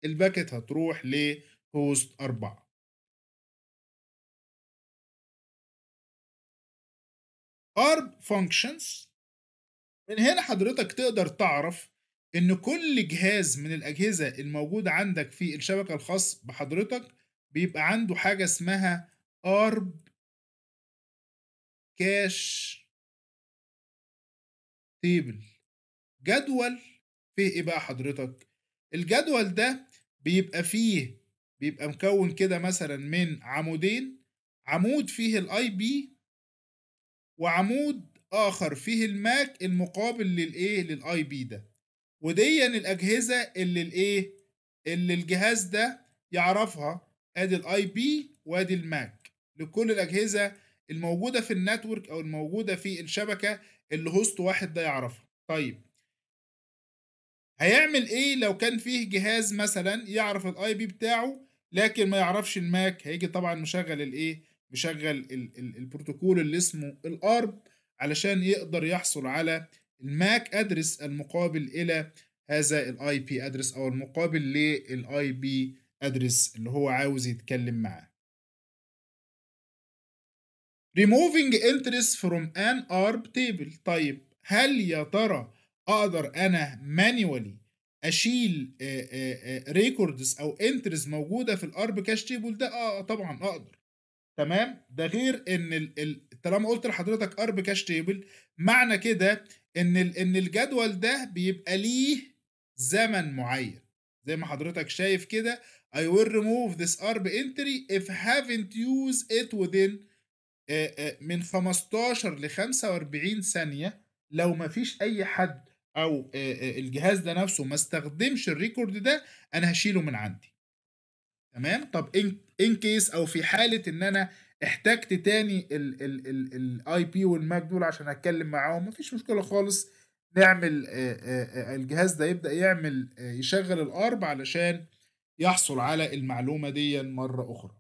الباكت هتروح لهوست أربعة ARP functions من هنا حضرتك تقدر تعرف ان كل جهاز من الاجهزه الموجوده عندك في الشبكه الخاص بحضرتك بيبقى عنده حاجه اسمها ارب كاش تيبل جدول فيه ايه بقى حضرتك الجدول ده بيبقى فيه بيبقى مكون كده مثلا من عمودين عمود فيه الاي بي وعمود اخر فيه الماك المقابل للايه للاي بي ده ودي الاجهزه اللي الايه اللي الجهاز ده يعرفها ادي الاي بي وادي الماك لكل الاجهزه الموجوده في النتورك او الموجوده في الشبكه اللي هوست واحد ده يعرفها طيب هيعمل ايه لو كان فيه جهاز مثلا يعرف الاي بي بتاعه لكن ما يعرفش الماك هيجي طبعا مشغل الايه مشغل البروتوكول اللي اسمه الارب علشان يقدر يحصل على الماك ادرس المقابل الى هذا الاي بي ادرس او المقابل للاي بي ادرس اللي هو عاوز يتكلم معاه removing interest from an ARB table طيب هل يا ترى اقدر انا مانيوالي اشيل ريكوردز او انترز موجوده في الارب كاش تيبل ده آه،, اه طبعا اقدر تمام ده غير ان طالما قلت لحضرتك ارب كاش تيبل معنى كده ان ان الجدول ده بيبقى ليه زمن معين زي ما حضرتك شايف كده I will remove this arb entry if haven't used it within من 15 ل 45 ثانية لو ما فيش أي حد أو الجهاز ده نفسه ما استخدمش الريكورد ده أنا هشيله من عندي تمام طب إن كيس أو في حالة إن أنا احتجت تاني الاي بي والماك دول عشان اتكلم معاهم مفيش مشكله خالص نعمل الجهاز ده يبدا يعمل يشغل الارب علشان يحصل على المعلومه دي مره اخرى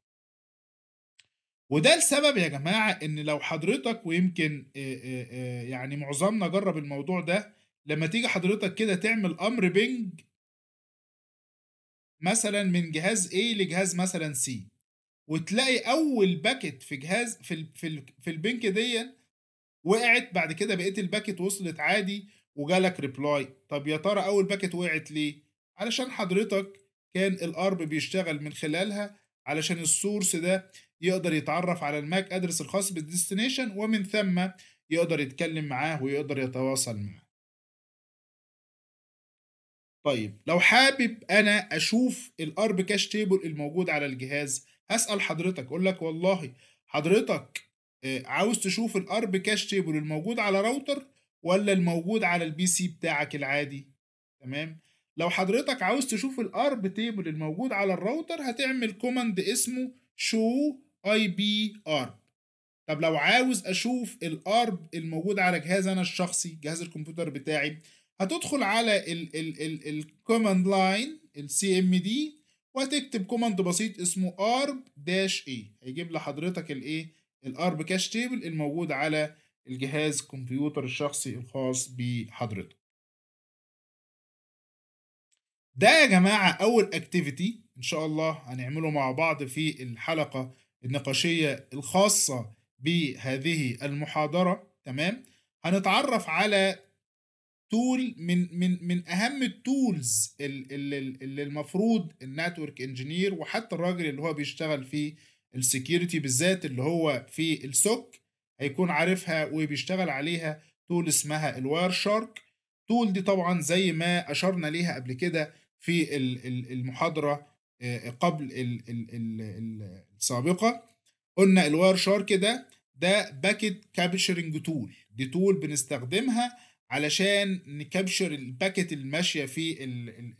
وده السبب يا جماعه ان لو حضرتك ويمكن يعني معظمنا جرب الموضوع ده لما تيجي حضرتك كده تعمل امر بنج مثلا من جهاز A لجهاز مثلا C وتلاقي اول باكت في جهاز في الـ في, الـ في البنك دي وقعت بعد كده بقيت الباكت وصلت عادي وجالك ريبلاي طب يا ترى اول باكت وقعت ليه علشان حضرتك كان الارب بيشتغل من خلالها علشان السورس ده يقدر يتعرف على الماك ادرس الخاص بالديستنيشن ومن ثم يقدر يتكلم معاه ويقدر يتواصل معاه طيب لو حابب انا اشوف الارب كاش تيبل الموجود على الجهاز هسال حضرتك اقول لك والله حضرتك آه، عاوز تشوف الارب كاش تيبل الموجود على راوتر ولا الموجود على البي سي بتاعك العادي تمام لو حضرتك عاوز تشوف الارب تيبل الموجود على الراوتر هتعمل كوماند اسمه شو اي بي ار طب لو عاوز اشوف الارب الموجود على جهاز انا الشخصي جهاز الكمبيوتر بتاعي هتدخل على الكوماند لاين السي ام دي وهتكتب كوماند بسيط اسمه arb داش اي هيجيب لحضرتك الايه الارب كاش تيبل الموجود على الجهاز الكمبيوتر الشخصي الخاص بحضرتك ده يا جماعة أول أكتيفيتي إن شاء الله هنعمله مع بعض في الحلقة النقاشية الخاصة بهذه المحاضرة تمام هنتعرف على تول من من من اهم التولز اللي, اللي المفروض النتورك انجينير وحتى الراجل اللي هو بيشتغل في السكيورتي بالذات اللي هو في السوك هيكون عارفها وبيشتغل عليها تول اسمها الواير شارك تول دي طبعا زي ما اشرنا ليها قبل كده في المحاضره آه، قبل السابقه قلنا الواير شارك ده ده باكيت كابشرنج تول دي تول بنستخدمها علشان نكابشر الباكت الماشيه في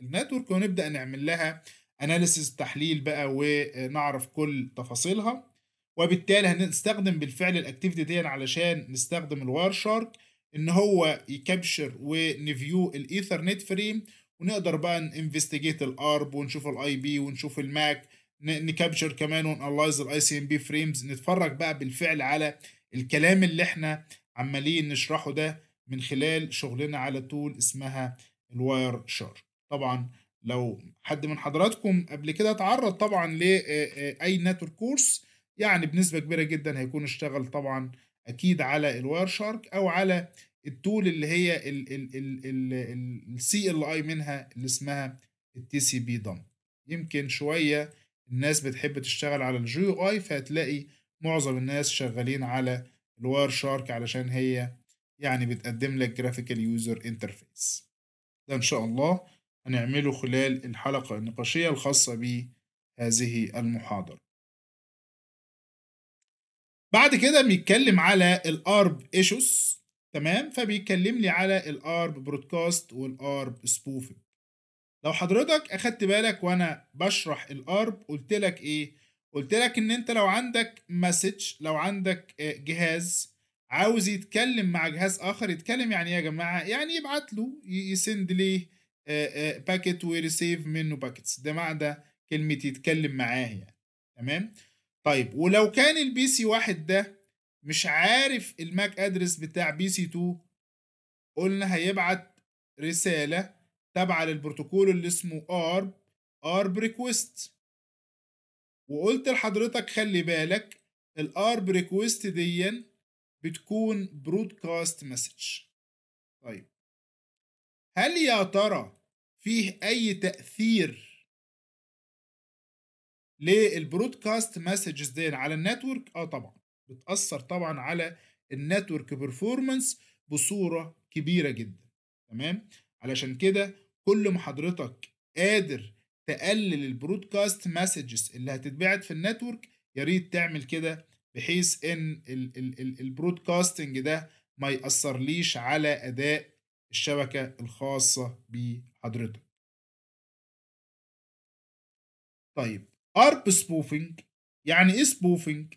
النتورك ونبدا نعمل لها اناليسز تحليل بقى ونعرف كل تفاصيلها وبالتالي هنستخدم بالفعل الاكتيفيتي دي علشان نستخدم الواير شارك ان هو يكابشر ونفيو الايثرنت فريم ونقدر بقى انفستيجيت الارب ونشوف الاي بي ونشوف الماك نكابشر كمان ونالايز الاي سي ام بي فريمز نتفرج بقى بالفعل على الكلام اللي احنا عمالين نشرحه ده من خلال شغلنا على تول اسمها الواير شارك طبعا لو حد من حضراتكم قبل كده اتعرض طبعا لاي نتورك كورس يعني بنسبه كبيره جدا هيكون اشتغل طبعا اكيد على الواير شارك او على التول اللي هي السي ال اي منها اللي اسمها التي سي بي دم يمكن شويه الناس بتحب تشتغل على الجي اي فهتلاقي معظم الناس شغالين على الواير شارك علشان هي يعني بتقدم لك جرافيكال يوزر انترفيس ده ان شاء الله هنعمله خلال الحلقة النقاشية الخاصة بهذه المحاضرة بعد كده بيتكلم على الارب ايشوس تمام فبيتكلم لي على الارب برودكاست والارب سبوفنج لو حضرتك اخدت بالك وانا بشرح الارب قلت لك ايه قلت لك ان انت لو عندك مسج لو عندك آه، جهاز عاوز يتكلم مع جهاز اخر يتكلم يعني ايه يا جماعه يعني يبعت له يسند ليه باكيت ويرسيف منه باكيتس ده معنى كلمه يتكلم معاه يعني تمام طيب ولو كان البي سي واحد ده مش عارف الماك ادرس بتاع بي سي 2 قلنا هيبعت رساله تابعه للبروتوكول اللي اسمه ارب ارب ريكويست وقلت لحضرتك خلي بالك الارب ريكويست ديًا بتكون برودكاست مسج طيب هل يا ترى فيه أي تأثير للبرودكاست مسجز دي على النتورك؟ اه طبعا بتأثر طبعا على النتورك بيرفورمانس بصورة كبيرة جدا تمام؟ علشان كده كل ما حضرتك قادر تقلل البرودكاست مسجز اللي هتتبعت في النتورك يا ريت تعمل كده بحيث ان البرودكاستنج ده ما يأثرليش على اداء الشبكة الخاصة بحضرتك طيب ارب سبوفنج يعني ايه سبوفنج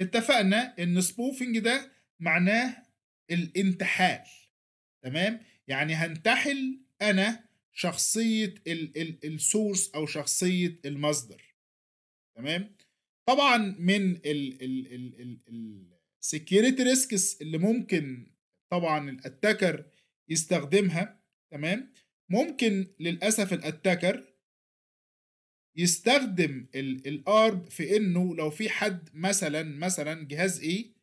اتفقنا ان سبوفنج ده معناه الانتحال تمام يعني هنتحل انا شخصيه السورس او شخصيه المصدر تمام طبعا من ال ال ال ال السكيورتي ريسكس اللي ممكن طبعا الاتاكر يستخدمها تمام ممكن للاسف الاتاكر يستخدم الارب في انه لو في حد مثلا مثلا جهاز ايه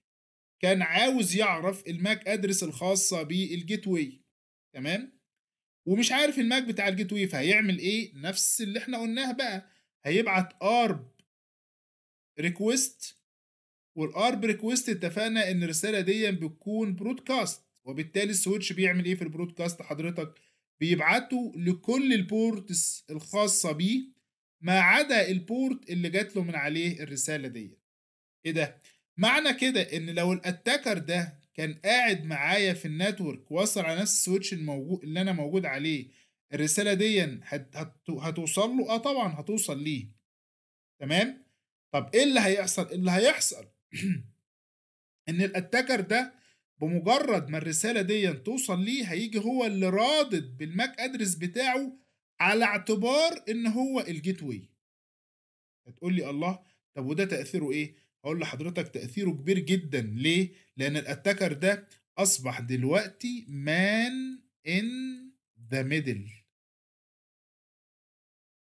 كان عاوز يعرف الماك ادرس الخاصه بالجيت واي تمام ومش عارف الماك بتاع الجيت واي فهيعمل ايه نفس اللي احنا قلناه بقى هيبعت ارب ريكويست والارب ريكويست اتفقنا ان الرساله دي بتكون برودكاست وبالتالي السويتش بيعمل ايه في البرودكاست حضرتك بيبعته لكل البورتس الخاصه بيه ما عدا البورت اللي جات له من عليه الرساله دي ايه ده معنى كده ان لو الاتاكر ده كان قاعد معايا في النتورك وصل على نفس السويتش الموجود اللي انا موجود عليه الرساله دي هتوصل له اه طبعا هتوصل ليه تمام طب ايه اللي هيحصل اللي هيحصل ان الاتاكر ده بمجرد ما الرساله دي توصل ليه هيجي هو اللي رادد بالماك ادرس بتاعه على اعتبار ان هو الجيت واي هتقول لي الله طب وده تاثيره ايه هقول لحضرتك تاثيره كبير جدا ليه لان الاتاكر ده اصبح دلوقتي مان ان ذا ميدل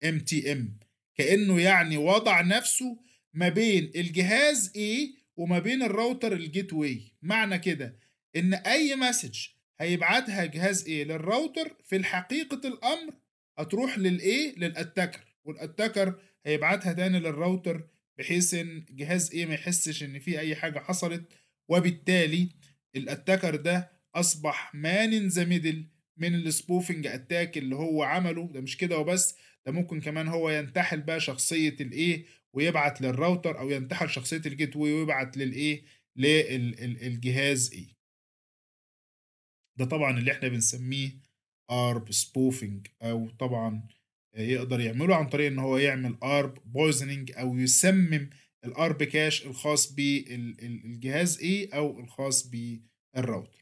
ام تي ام كانه يعني وضع نفسه ما بين الجهاز A وما بين الراوتر الجيت واي معنى كده ان اي مسج هيبعتها جهاز A للراوتر في الحقيقة الامر هتروح للايه للاتاكر والاتاكر هيبعتها تاني للراوتر بحيث ان جهاز A ما يحسش ان في اي حاجة حصلت وبالتالي الاتاكر ده اصبح مان ان ذا ميدل من السبوفنج اتاك اللي هو عمله ده مش كده وبس ده ممكن كمان هو ينتحل بقى شخصية الايه ويبعت للراوتر او ينتحل شخصيه الجيت واي ويبعت للايه للجهاز ايه ده طبعا اللي احنا بنسميه ارب سبوفنج او طبعا يقدر يعمله عن طريق ان هو يعمل ارب بويزنج او يسمم الارب كاش الخاص بالجهاز ايه او الخاص بالراوتر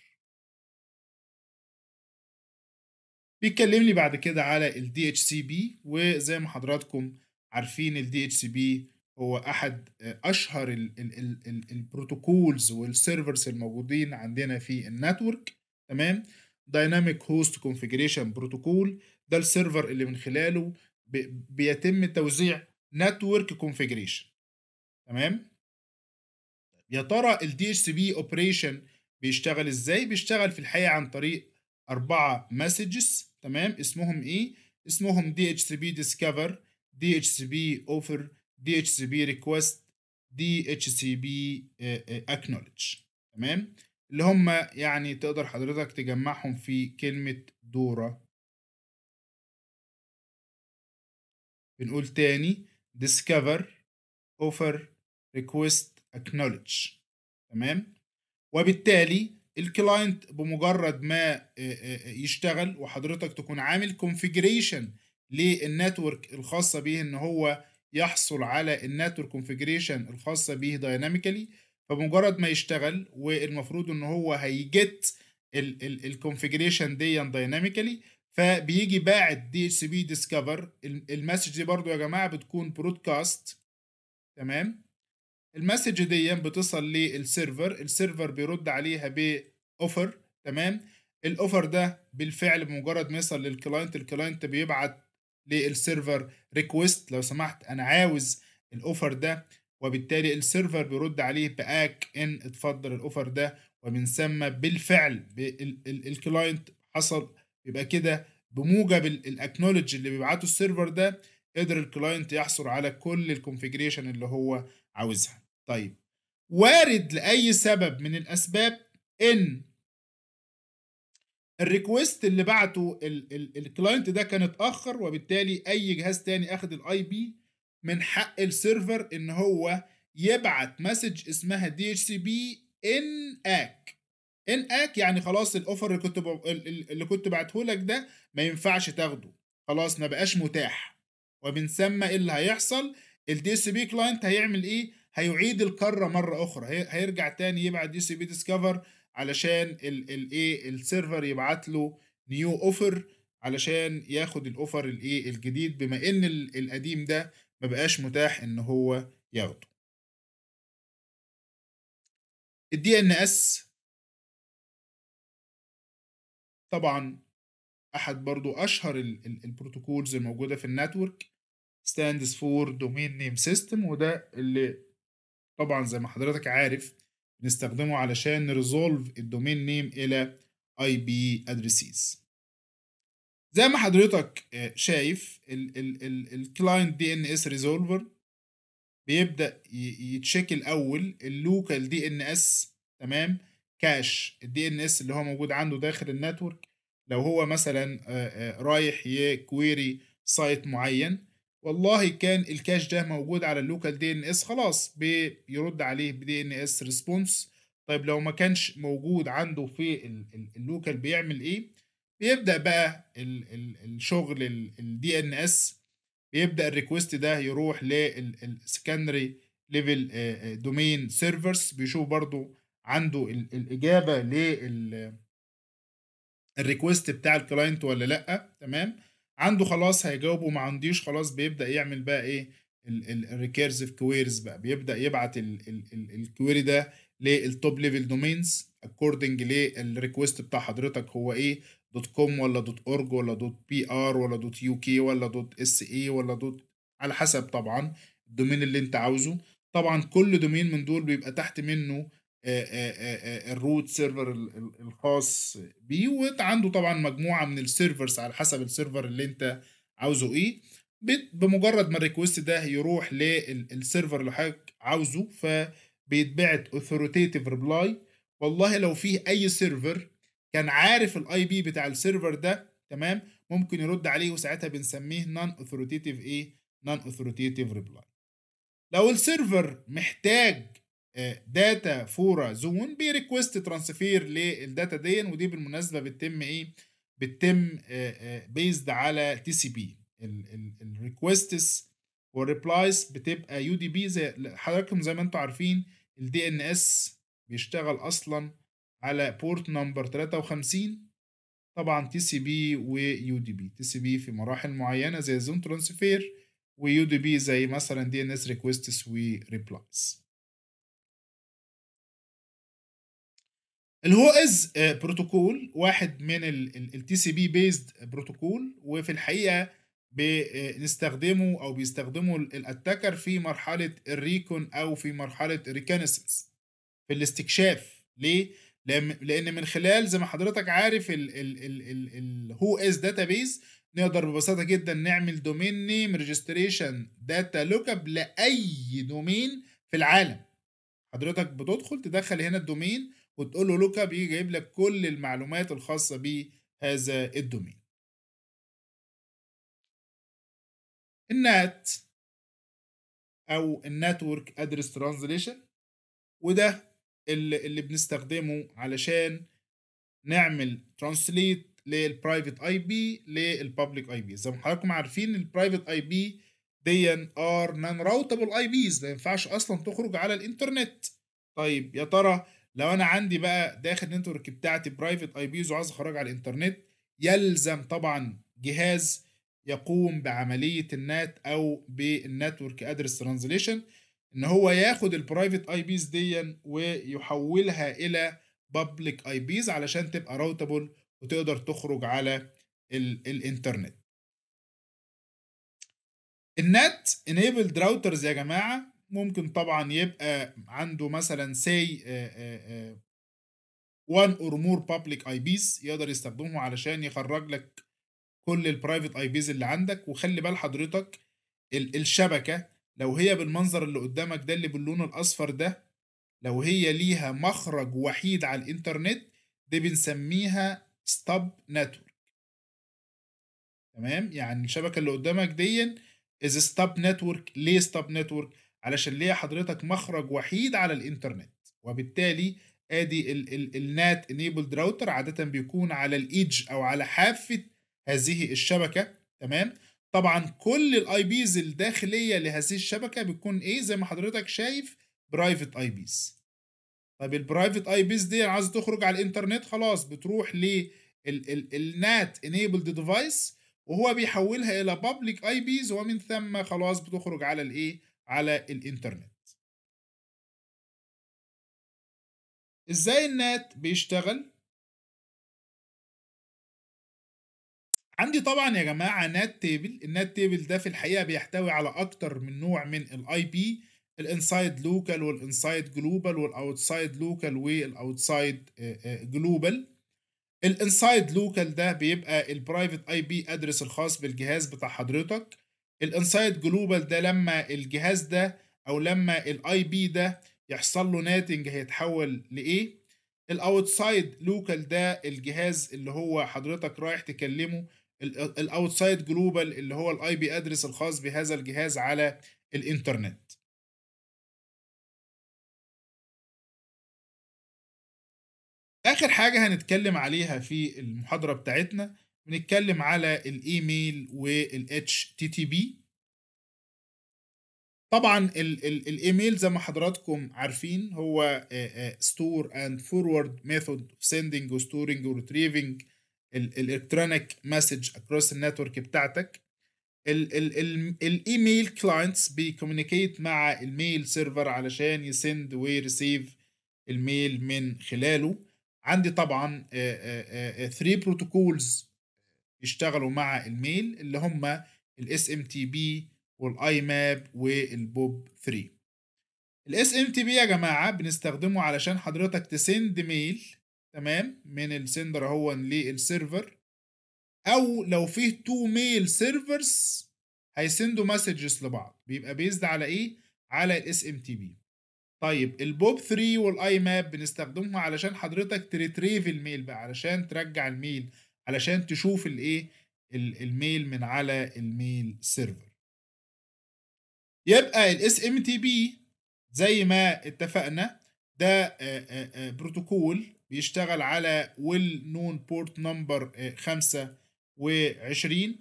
بيتكلمني بعد كده على ال DHCP وزي ما حضراتكم عارفين الدي اتش سي بي هو احد آه، اشهر البروتوكولز والسيرفرز الموجودين عندنا في النتورك تمام دايناميك هوست كونفجريشن بروتوكول ده السيرفر اللي من خلاله بيتم توزيع نتورك كونفجريشن تمام يا ترى الدي اتش سي بي اوبريشن بيشتغل ازاي بيشتغل في الحقيقه عن طريق اربعه مسجز تمام اسمهم ايه اسمهم دي اتش سي بي ديسكفر DHCP offer DHCP request DHCP آه، آه، acknowledge تمام اللي هم يعني تقدر حضرتك تجمعهم في كلمة دورة بنقول تاني discover offer request acknowledge تمام وبالتالي الكلاينت بمجرد ما آه، يشتغل وحضرتك تكون عامل configuration للنتورك الخاصه بيه ان هو يحصل على النتورك كونفيجريشن الخاصه بيه دايناميكالي فمجرد ما يشتغل والمفروض ان هو هيجت الكونفيجريشن دي دايناميكالي فبيجي باعت دي اس بي ديسكفر المسج دي برضو يا جماعه بتكون برودكاست تمام المسج دي بتصل للسيرفر السيرفر بيرد عليها باوفر تمام الاوفر ده بالفعل بمجرد ما يصل للكلاينت الكلاينت بيبعت للسيرفر ريكويست لو سمحت انا عاوز الاوفر ده وبالتالي السيرفر بيرد عليه باك ان اتفضل الاوفر ده ومن ثم بالفعل الكلاينت حصل يبقى كده بموجب الاكنولج اللي بيبعته السيرفر ده قدر الكلاينت يحصل على كل الكونفيجريشن اللي هو عاوزها طيب وارد لاي سبب من الاسباب ان الريكوست اللي بعته الكلاينت ده كان اتاخر وبالتالي اي جهاز تاني اخد الاي بي من حق السيرفر ان هو يبعت مسج اسمها دي اتش سي بي ان اك ان اك يعني خلاص الاوفر اللي كنت ب... اللي كنت بعته لك ده ما ينفعش تاخده خلاص ما بقاش متاح ومن ثم ايه اللي هيحصل الدي سي بي كلاينت هيعمل ايه هيعيد الكره مره اخرى هي... هيرجع تاني يبعت دي سي بي ديسكفر علشان الايه السيرفر يبعت له نيو اوفر علشان ياخد الاوفر الايه الجديد بما ان القديم ده بقاش متاح ان هو ياخده الدي ان اس طبعا احد برضو اشهر البروتوكولز الموجوده في النتورك stands for domain name system وده اللي طبعا زي ما حضرتك عارف بنستخدمه علشان نريزولف الدومين نيم الى اي بي ادريسز زي ما حضرتك آه، شايف الكلاينت دي ان اس ريزولفر بيبدا يتشيك الاول اللوكال دي ان اس تمام كاش الدي ان اس اللي هو موجود عنده داخل النتورك لو هو مثلا آه، آه، رايح يكويري سايت معين والله كان الكاش ده موجود على اللوكال دي ان اس خلاص بيرد عليه بدي ان اس ريسبونس طيب لو ما كانش موجود عنده في اللوكال بيعمل ايه بيبدا بقى ال ال الشغل الدي ان اس بيبدا الريكوست ده يروح للسكندري ليفل دومين سيرفرز بيشوف برضو عنده الاجابه للريكوست بتاع الكلاينت ولا لا تمام عنده خلاص هيجاوب وما عنديش خلاص بيبدا يعمل بقى ايه الريكيرسيف كويريز بقى بيبدا يبعت الكويري ده للتوب ليفل دومينز اكوردنج للريكوست بتاع حضرتك هو ايه دوت كوم ولا دوت اورج ولا دوت بي ار ولا دوت يو كي ولا دوت اس اي ولا دوت على حسب طبعا الدومين اللي انت عاوزه طبعا كل دومين من دول بيبقى تحت منه الروت سيرفر الخاص بيه وعنده طبعا مجموعه من السيرفرز على حسب السيرفر اللي انت عاوزه ايه بمجرد ما الريكوست ده يروح للسيرفر اللي حضرتك عاوزه فبيتبعت اوثوريتيف ريبلاي والله لو فيه اي سيرفر كان عارف الاي بي بتاع السيرفر ده تمام ممكن يرد عليه وساعتها بنسميه نون اوثوريتيف ايه نون اوثوريتيف ريبلاي لو السيرفر محتاج داتا فورا زون بيريكوست ترانسفير للداتا دي ودي بالمناسبه بتتم ايه بتتم بيزد آه، آه، على تي سي بي الريكوستس والريبلايز بتبقى يو دي بي زي حضراتكم زي ما انتم عارفين الدي ان اس بيشتغل اصلا على بورت نمبر 53 طبعا تي سي بي ويو دي بي تي سي بي في مراحل معينه زي زون ترانسفير ويو دي بي زي مثلا دي ان اس ريكوستس وريبلايز الهو هو از آه، بروتوكول واحد من التي سي بي بيزد بروتوكول وفي الحقيقه بنستخدمه او بيستخدمه الاتاكر في مرحله الريكون او في مرحله الريكانسنس في الاستكشاف ليه لان من خلال زي ما حضرتك عارف الهو از داتا بيز نقدر ببساطه جدا نعمل دومين نيم ريجستريشن داتا لوك اب لاي دومين في العالم حضرتك بتدخل تدخل هنا الدومين وتقول له لوك اب يجيب لك كل المعلومات الخاصه بهذا الدومين النات او النتورك ادرس ترانزليشن وده اللي, اللي بنستخدمه علشان نعمل ترانسليت للبرايفت اي بي للبابليك اي بي زي ما حضراتكم عارفين البرايفت اي بي دي ار نان راوتبل اي بيز ما ينفعش اصلا تخرج على الانترنت طيب يا ترى لو انا عندي بقى داخل نتورك بتاعتي برايفت اي بيز وعايز اخرج على الانترنت يلزم طبعا جهاز يقوم بعمليه النات او بالنتورك ادرس ترانزليشن ان هو ياخد البرايفت اي بيز دي ويحولها الى بابليك اي بيز علشان تبقى راوتابل وتقدر تخرج على الـ الانترنت النت انيبلد راوترز يا جماعه ممكن طبعا يبقى عنده مثلا ساي وان اور مور بابليك اي بيز يقدر يستخدمهم علشان يخرج لك كل البرايفت اي بيز اللي عندك وخلي بال حضرتك الشبكه لو هي بالمنظر اللي قدامك ده اللي باللون الاصفر ده لو هي ليها مخرج وحيد على الانترنت دي بنسميها ستاب نتورك تمام يعني الشبكه اللي قدامك دي از ستاب نتورك ليه ستاب نتورك علشان ليا حضرتك مخرج وحيد على الانترنت وبالتالي ادي النات انيبلد راوتر عاده بيكون على الايدج او على حافه هذه الشبكه تمام طبعا كل الاي بيز الداخليه لهذه الشبكه بتكون ايه زي ما حضرتك شايف برايفت اي بيز طب البرايفت اي بيز دي عايز تخرج على الانترنت خلاص بتروح للنات انيبلد ديفايس وهو بيحولها الى بابليك اي بيز ومن ثم خلاص بتخرج على الايه على الانترنت ازاي النات بيشتغل عندي طبعا يا جماعه نات تيبل النات تيبل ده في الحقيقه بيحتوي على اكتر من نوع من الاي بي الانسايد لوكال والانسايد جلوبال والاوتسايد لوكال والاوتسايد جلوبال الانسايد لوكال ده بيبقى البرايفت اي بي ادرس الخاص بالجهاز بتاع حضرتك الانسايد جلوبال ده لما الجهاز ده او لما الاي بي ده يحصل له ناتج هيتحول لايه الاوتسايد لوكال ده الجهاز اللي هو حضرتك رايح تكلمه الاوتسايد جلوبال اللي هو الاي بي ادرس الخاص بهذا الجهاز على الانترنت اخر حاجه هنتكلم عليها في المحاضره بتاعتنا بنتكلم على الايميل والاتش تي تي بي طبعا الايميل زي ما حضراتكم عارفين هو ستور اند فورورد ميثود سيندنج وستورنج وريتريفنج الالكترونيك مسج اكروس النتورك بتاعتك الايميل كلاينتس بيكومينيكيت مع الميل سيرفر علشان يسند ويرسيف الميل من خلاله عندي طبعا 3 بروتوكولز يشتغلوا مع الميل اللي هم الاس ام تي بي والاي ماب والبوب 3 الاس ام تي بي يا جماعه بنستخدمه علشان حضرتك تسند ميل تمام من السندر هو للسيرفر او لو فيه تو ميل سيرفرز هيسندوا مسجز لبعض بيبقى بيزد على ايه على الاس ام تي بي طيب البوب 3 والاي ماب بنستخدمهم علشان حضرتك تريتريف الميل بقى علشان ترجع الميل علشان تشوف الايه الميل من على الميل سيرفر يبقى الاس ام تي بي زي ما اتفقنا ده بروتوكول بيشتغل على ويل نون بورت نمبر 25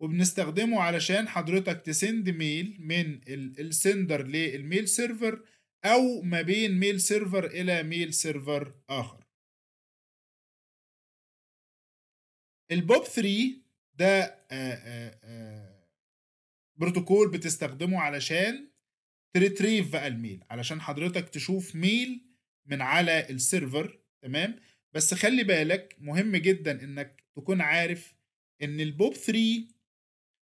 وبنستخدمه علشان حضرتك تسند ميل من السندر للميل سيرفر او ما بين ميل سيرفر الى ميل سيرفر اخر البوب 3 ده آآ آآ بروتوكول بتستخدمه علشان تريتريف بقى الميل علشان حضرتك تشوف ميل من على السيرفر تمام بس خلي بالك مهم جدا انك تكون عارف ان البوب 3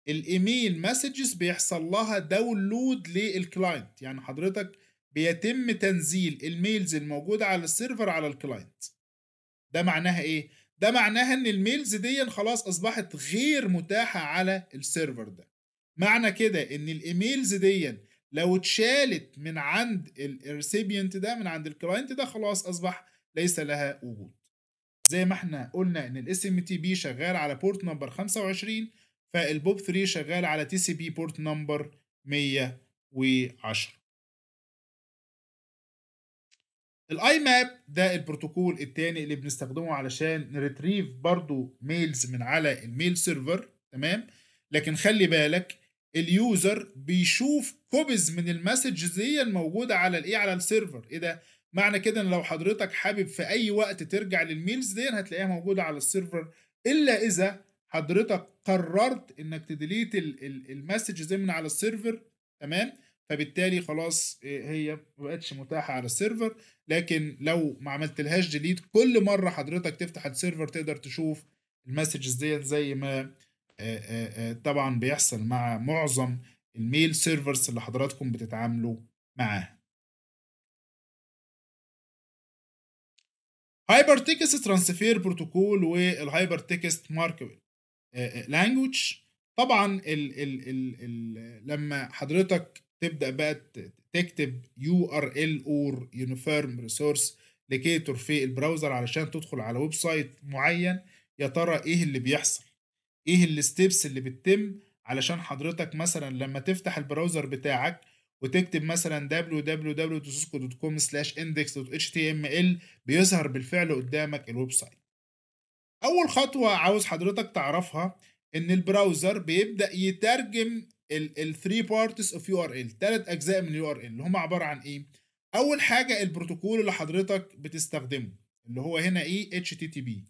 الايميل مسجز بيحصل لها داونلود للكلاينت يعني حضرتك بيتم تنزيل الميلز الموجوده على السيرفر على الكلاينت ده معناها ايه ده معناها ان الميلز دي خلاص اصبحت غير متاحه على السيرفر ده معنى كده ان الايميلز دي لو اتشالت من عند الريسيبينت ده من عند الكلاينت ده خلاص اصبح ليس لها وجود زي ما احنا قلنا ان الاس ام تي بي شغال على بورت نمبر 25 فالبوب 3 شغال على تي سي بي بورت نمبر 110 الاي ماب ده البروتوكول الثاني اللي بنستخدمه علشان نريتريف برضو ميلز من على الميل سيرفر تمام لكن خلي بالك اليوزر بيشوف كوبيز من المسجز دي الموجوده على الايه على السيرفر ايه ده معنى كده ان لو حضرتك حابب في اي وقت ترجع للميلز دي هتلاقيها موجوده على السيرفر الا اذا حضرتك قررت انك تديليت المسج دي من على السيرفر تمام فبالتالي خلاص إيه هي ما بقتش متاحه على السيرفر لكن لو ما عملتلهاش ديليت كل مره حضرتك تفتح السيرفر تقدر تشوف المسجز ديت زي ما آه، آه، آه، طبعا بيحصل مع معظم الميل سيرفرز اللي حضراتكم بتتعاملوا معاها هايبر تكست ترانسفير بروتوكول والهايبر تكست مارك لانجوج طبعا الـ ال ال ال لما حضرتك تبدا بقى تكتب يو ار ال اور يونيفيرم ريسورس لوكيتور في البراوزر علشان تدخل على ويب سايت معين يا ترى ايه اللي بيحصل ايه الستبس اللي بتتم علشان حضرتك مثلا لما تفتح البراوزر بتاعك وتكتب مثلا www.cisco.com/index.html بيظهر بالفعل قدامك الويب سايت اول خطوه عاوز حضرتك تعرفها ان البراوزر بيبدا يترجم ال 3 بارتس اوف يو ار ال ثلاث اجزاء من اليو ار ال اللي هم عباره عن ايه اول حاجه البروتوكول اللي حضرتك بتستخدمه اللي هو هنا ايه اتش تي تي بي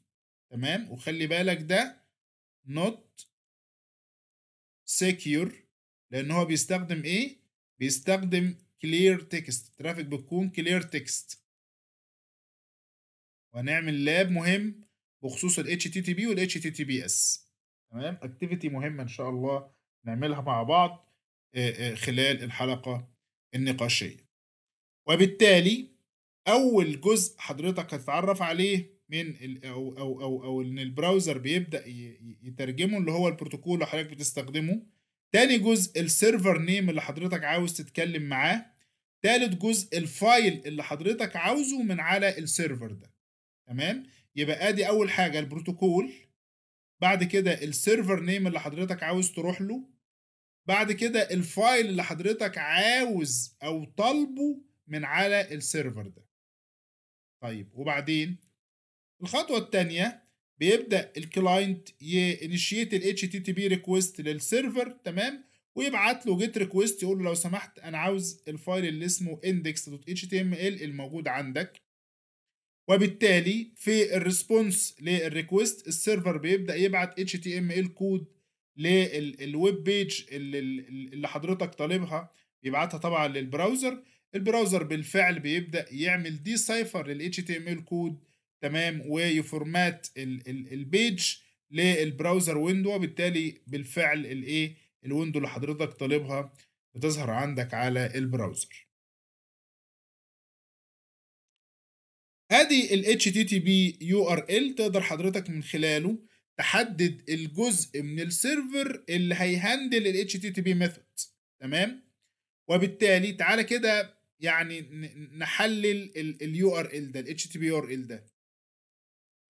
تمام وخلي بالك ده نوت سيكيور لان هو بيستخدم ايه بيستخدم كلير تكست الترافيك بتكون كلير تكست وهنعمل لاب مهم بخصوص ال HTTP وال HTTPS تمام اكتيفيتي مهمه ان شاء الله نعملها مع بعض خلال الحلقة النقاشية وبالتالي أول جزء حضرتك هتتعرف عليه من أو أو أو أو إن البراوزر بيبدأ يترجمه اللي هو البروتوكول اللي حضرتك بتستخدمه تاني جزء السيرفر نيم اللي حضرتك عاوز تتكلم معاه تالت جزء الفايل اللي حضرتك عاوزه من على السيرفر ده تمام يبقى ادي اول حاجه البروتوكول بعد كده السيرفر نيم اللي حضرتك عاوز تروح له بعد كده الفايل اللي حضرتك عاوز او طالبه من على السيرفر ده طيب وبعدين الخطوه الثانيه بيبدا الكلاينت ينشيت ال HTTP ريكويست للسيرفر تمام ويبعت له جيت ريكويست يقول له لو سمحت انا عاوز الفايل اللي اسمه index.html الموجود عندك وبالتالي في الريسبونس للريكويست السيرفر بيبدا يبعت HTML كود للويب بيج اللي, اللي حضرتك طالبها يبعتها طبعا للبراوزر البراوزر بالفعل بيبدا يعمل دي سايفر لل HTML كود تمام ويفورمات البيج للبراوزر ويندو وبالتالي بالفعل الايه الويندو اللي حضرتك طالبها بتظهر عندك على البراوزر ادي ال HTTP URL تقدر حضرتك من خلاله تحدد الجزء من السيرفر اللي هيهندل ال HTTP method تمام وبالتالي تعالى كده يعني نحلل اليو ار ال URL ده ال HTTP URL ده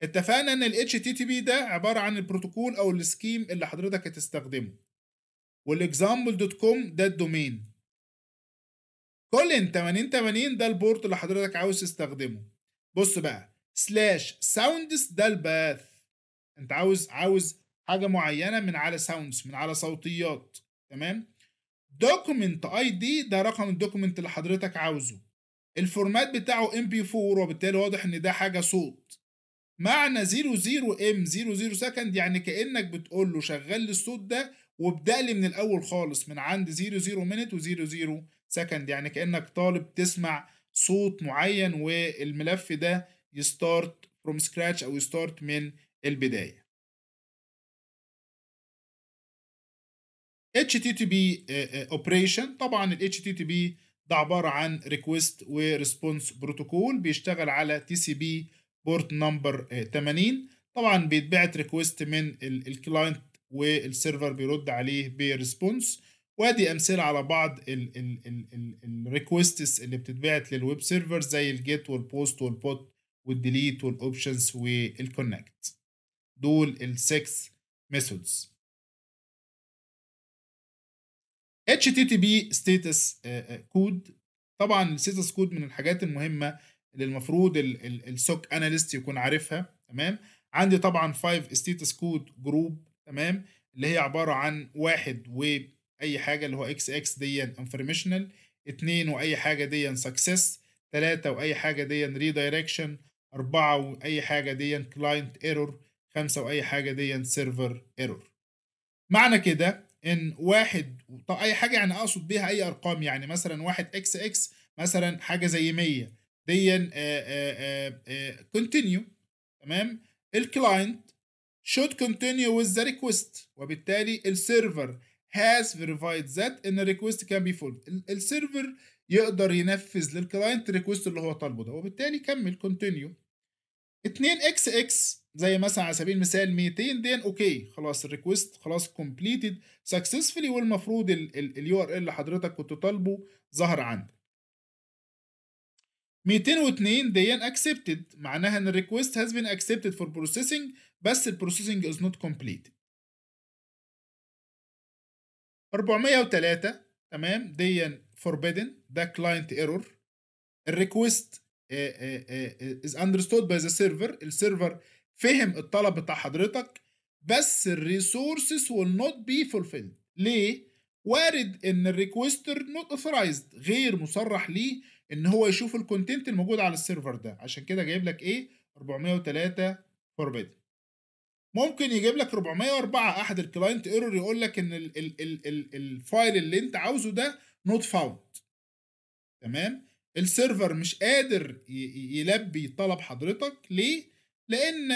اتفقنا ان ال HTTP ده عبارة عن البروتوكول او السكيم اللي حضرتك هتستخدمه والاكزامبل دوت كوم ده الدومين كولن 8080 ده البورت اللي حضرتك عاوز تستخدمه بص بقى سلاش ساوندس ده الباث انت عاوز عاوز حاجه معينه من على ساوندز من على صوتيات تمام دوكيمنت اي دي ده رقم الدوكيمنت اللي حضرتك عاوزه الفورمات بتاعه ام بي 4 وبالتالي واضح ان ده حاجه صوت معنى 00 ام 00 سكند يعني كانك بتقول له شغل لي الصوت ده وابدا لي من الاول خالص من عند 00 مينت و00 سكند يعني كانك طالب تسمع صوت معين والملف ده يستارت فروم سكراتش او يستارت من البداية HTTP operation طبعا ال HTTP ده عبارة عن request و response protocol بيشتغل على TCP port number 80 طبعا بيتبعت request من الكلاينت والسيرفر بيرد عليه بريسبونس وادي امثله على بعض الريكوستس اللي بتتبعت للويب سيرفر زي الجيت والبوست والبوت والديليت والاوبشنز والكونكت دول ال 6 ميثودز HTTP status code طبعا status كود من الحاجات المهمه اللي المفروض السوك اناليست يكون عارفها تمام عندي طبعا 5 status كود جروب تمام اللي هي عباره عن واحد واي حاجه اللي هو اكس اكس دي انفورميشنال اتنين واي حاجه دي سكسس تلاتة واي حاجه دي ريدايركشن أربعة واي حاجه دي كلاينت ايرور خمسة وأي حاجة دي سيرفر ايرور معنى كده إن واحد طب أي حاجة يعني أقصد بيها أي أرقام يعني مثلا واحد إكس إكس مثلا حاجة زي 100 دي كونتينيو تمام الكلاينت should continue with the request وبالتالي السيرفر has verified that ان request can be fulfilled السيرفر يقدر ينفذ للكلاينت الريكوست اللي هو طالبه ده وبالتالي كمل continue 2 اكس اكس زي مثلا على سبيل المثال 200 دين اوكي خلاص الريكوست خلاص كومبليتد سكسسفلي والمفروض اليو ار ال اللي حضرتك كنت طالبه ظهر عندك 202 دين اكسبتد معناها ان الريكوست هاز بين اكسبتد فور بروسيسنج بس البروسيسنج از نوت completed 403 تمام دين فوربيدن ده كلاينت ايرور الريكوست از اندرستود باي ذا سيرفر السيرفر فهم الطلب بتاع حضرتك بس الريسورسز will not be fulfilled ليه؟ وارد ان الريكوستر نوت اوثرايزد غير مصرح ليه ان هو يشوف الكونتنت الموجود على السيرفر ده عشان كده جايب لك ايه 403 فوربيد ممكن يجيب لك 404 احد الكلاينت ايرور يقول لك ان الـ الـ الـ الـ الفايل اللي انت عاوزه ده نوت فاوند تمام السيرفر مش قادر يلبي طلب حضرتك ليه لان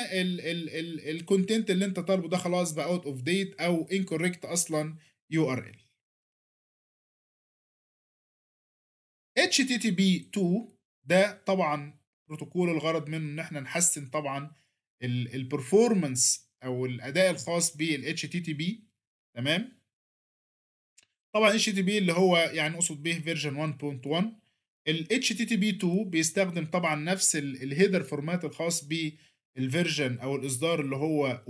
الكونتنت اللي انت طالبه ده خلاص بقى اوت اوف ديت او انكوريكت اصلا يو ار ال HTTP 2 ده طبعا بروتوكول الغرض منه ان احنا نحسن طبعا البرفورمانس او الاداء الخاص بال HTTP تمام طبعا HTTP اللي هو يعني اقصد به فيرجن 1.1 ال HTTP 2 بيستخدم طبعا نفس الهيدر فورمات الخاص بيه الفيرجن او الاصدار اللي هو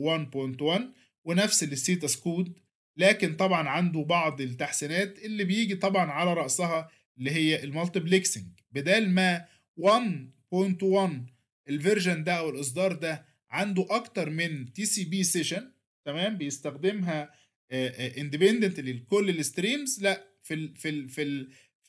1.1 ونفس الستيتس كود لكن طبعا عنده بعض التحسينات اللي بيجي طبعا على راسها اللي هي المالتيبلكسنج بدل ما 1.1 الفيرجن ده او الاصدار ده عنده اكتر من تي سي بي سيشن تمام بيستخدمها اندبندنتلي آه، آه، لكل الستريمز لا في الـ في الـ في الـ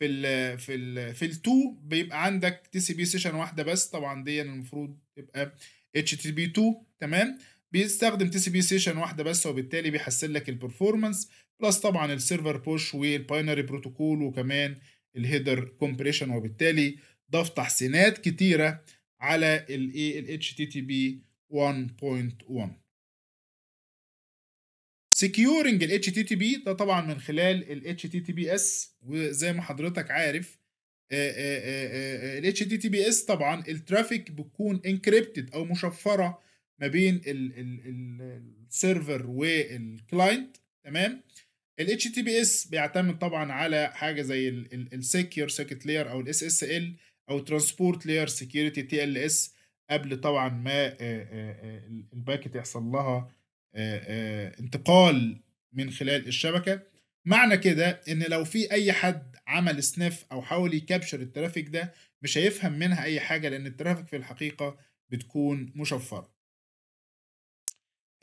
في الـ في الـ في ال2 بيبقى عندك تي سي بي سيشن واحده بس طبعا دي المفروض تبقى اتش تي بي 2 تمام بيستخدم تي سي بي سيشن واحده بس وبالتالي بيحسن لك البرفورمانس بلس طبعا السيرفر بوش والباينري بروتوكول وكمان الهيدر كومبريشن وبالتالي ضاف تحسينات كتيره على الايه HTTP 1.1 سكيورنج ال HTTP ده طبعا من خلال ال HTTPS وزي ما حضرتك عارف الاتش آه، آه، آه، تي تي بي اس طبعا الترافيك بتكون انكريبتد او مشفره ما بين السيرفر والكلاينت تمام ال تي بي اس بيعتمد طبعا على حاجه زي السكيور سيركت لاير او الاس اس ال او ترانسبورت لاير سكيورتي تي ال اس قبل طبعا ما الباكت يحصل لها انتقال من خلال الشبكه معنى كده ان لو في اي حد عمل سنيف او حاول يكابشر الترافيك ده مش هيفهم منها اي حاجه لان الترافيك في الحقيقه بتكون مشفره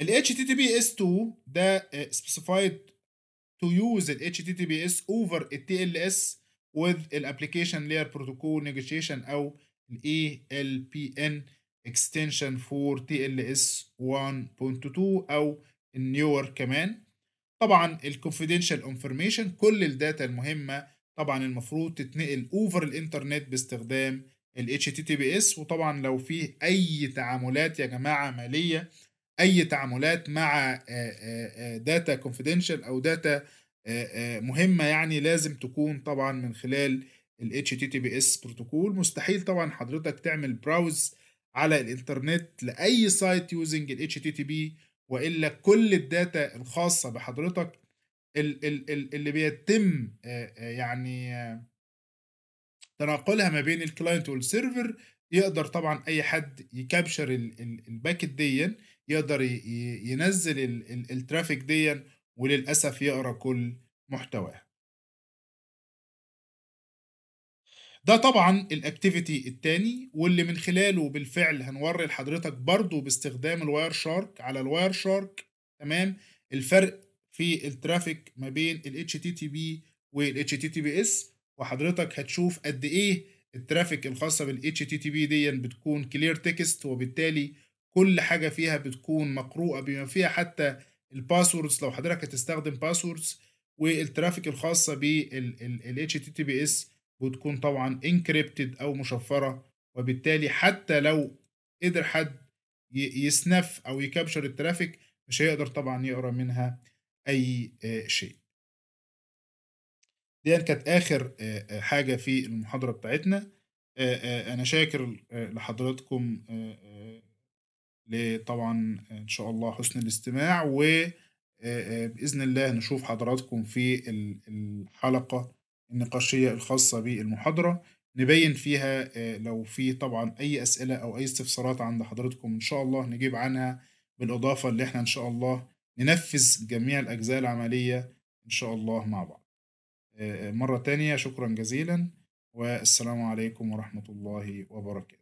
ال HTTPS 2 ده آه، specified to use ال HTTPS over ال TLS with ال application layer protocol negotiation او ال ALPN extension for TLS 1.2 او النيور كمان طبعا الكونفيدنشال انفورميشن كل الداتا المهمه طبعا المفروض تتنقل اوفر الانترنت باستخدام ال HTTPS وطبعا لو في اي تعاملات يا جماعه ماليه اي تعاملات مع داتا آه، آه، كونفيدنشال آه، او داتا مهمه يعني لازم تكون طبعا من خلال ال HTTPS بروتوكول مستحيل طبعا حضرتك تعمل براوز على الانترنت لاي سايت يوزنج ال HTTP والا كل الداتا الخاصه بحضرتك اللي بيتم يعني تناقلها ما بين الكلاينت والسيرفر يقدر طبعا اي حد يكابشر الباكت دي يقدر ينزل الترافيك دي وللاسف يقرا كل محتواها ده طبعا الاكتيفيتي الثاني واللي من خلاله بالفعل هنوري لحضرتك برضو باستخدام الواير شارك على الواير شارك تمام الفرق في الترافيك ما بين ال HTTP وال HTTPS وحضرتك هتشوف قد ايه الترافيك الخاصة بال HTTP دي بتكون كلير تكست وبالتالي كل حاجة فيها بتكون مقروءة بما فيها حتى الباسوردز لو حضرتك هتستخدم باسوردز والترافيك الخاصة بال HTTPS وتكون طبعا انكريبتد او مشفره وبالتالي حتى لو قدر حد يسنف او يكابشر الترافيك مش هيقدر طبعا يقرا منها اي آه، شيء دي كانت اخر آه، آه، حاجه في المحاضره بتاعتنا انا شاكر لحضراتكم طبعا ان شاء الله حسن الاستماع و باذن الله نشوف حضراتكم في الحلقه النقاشية الخاصة بالمحاضرة نبين فيها آه، لو في طبعا أي أسئلة أو أي استفسارات عند حضرتكم إن شاء الله نجيب عنها بالإضافة اللي إحنا إن شاء الله ننفذ جميع الأجزاء العملية إن شاء الله مع بعض آه، آه، مرة تانية شكرا جزيلا والسلام عليكم ورحمة الله وبركاته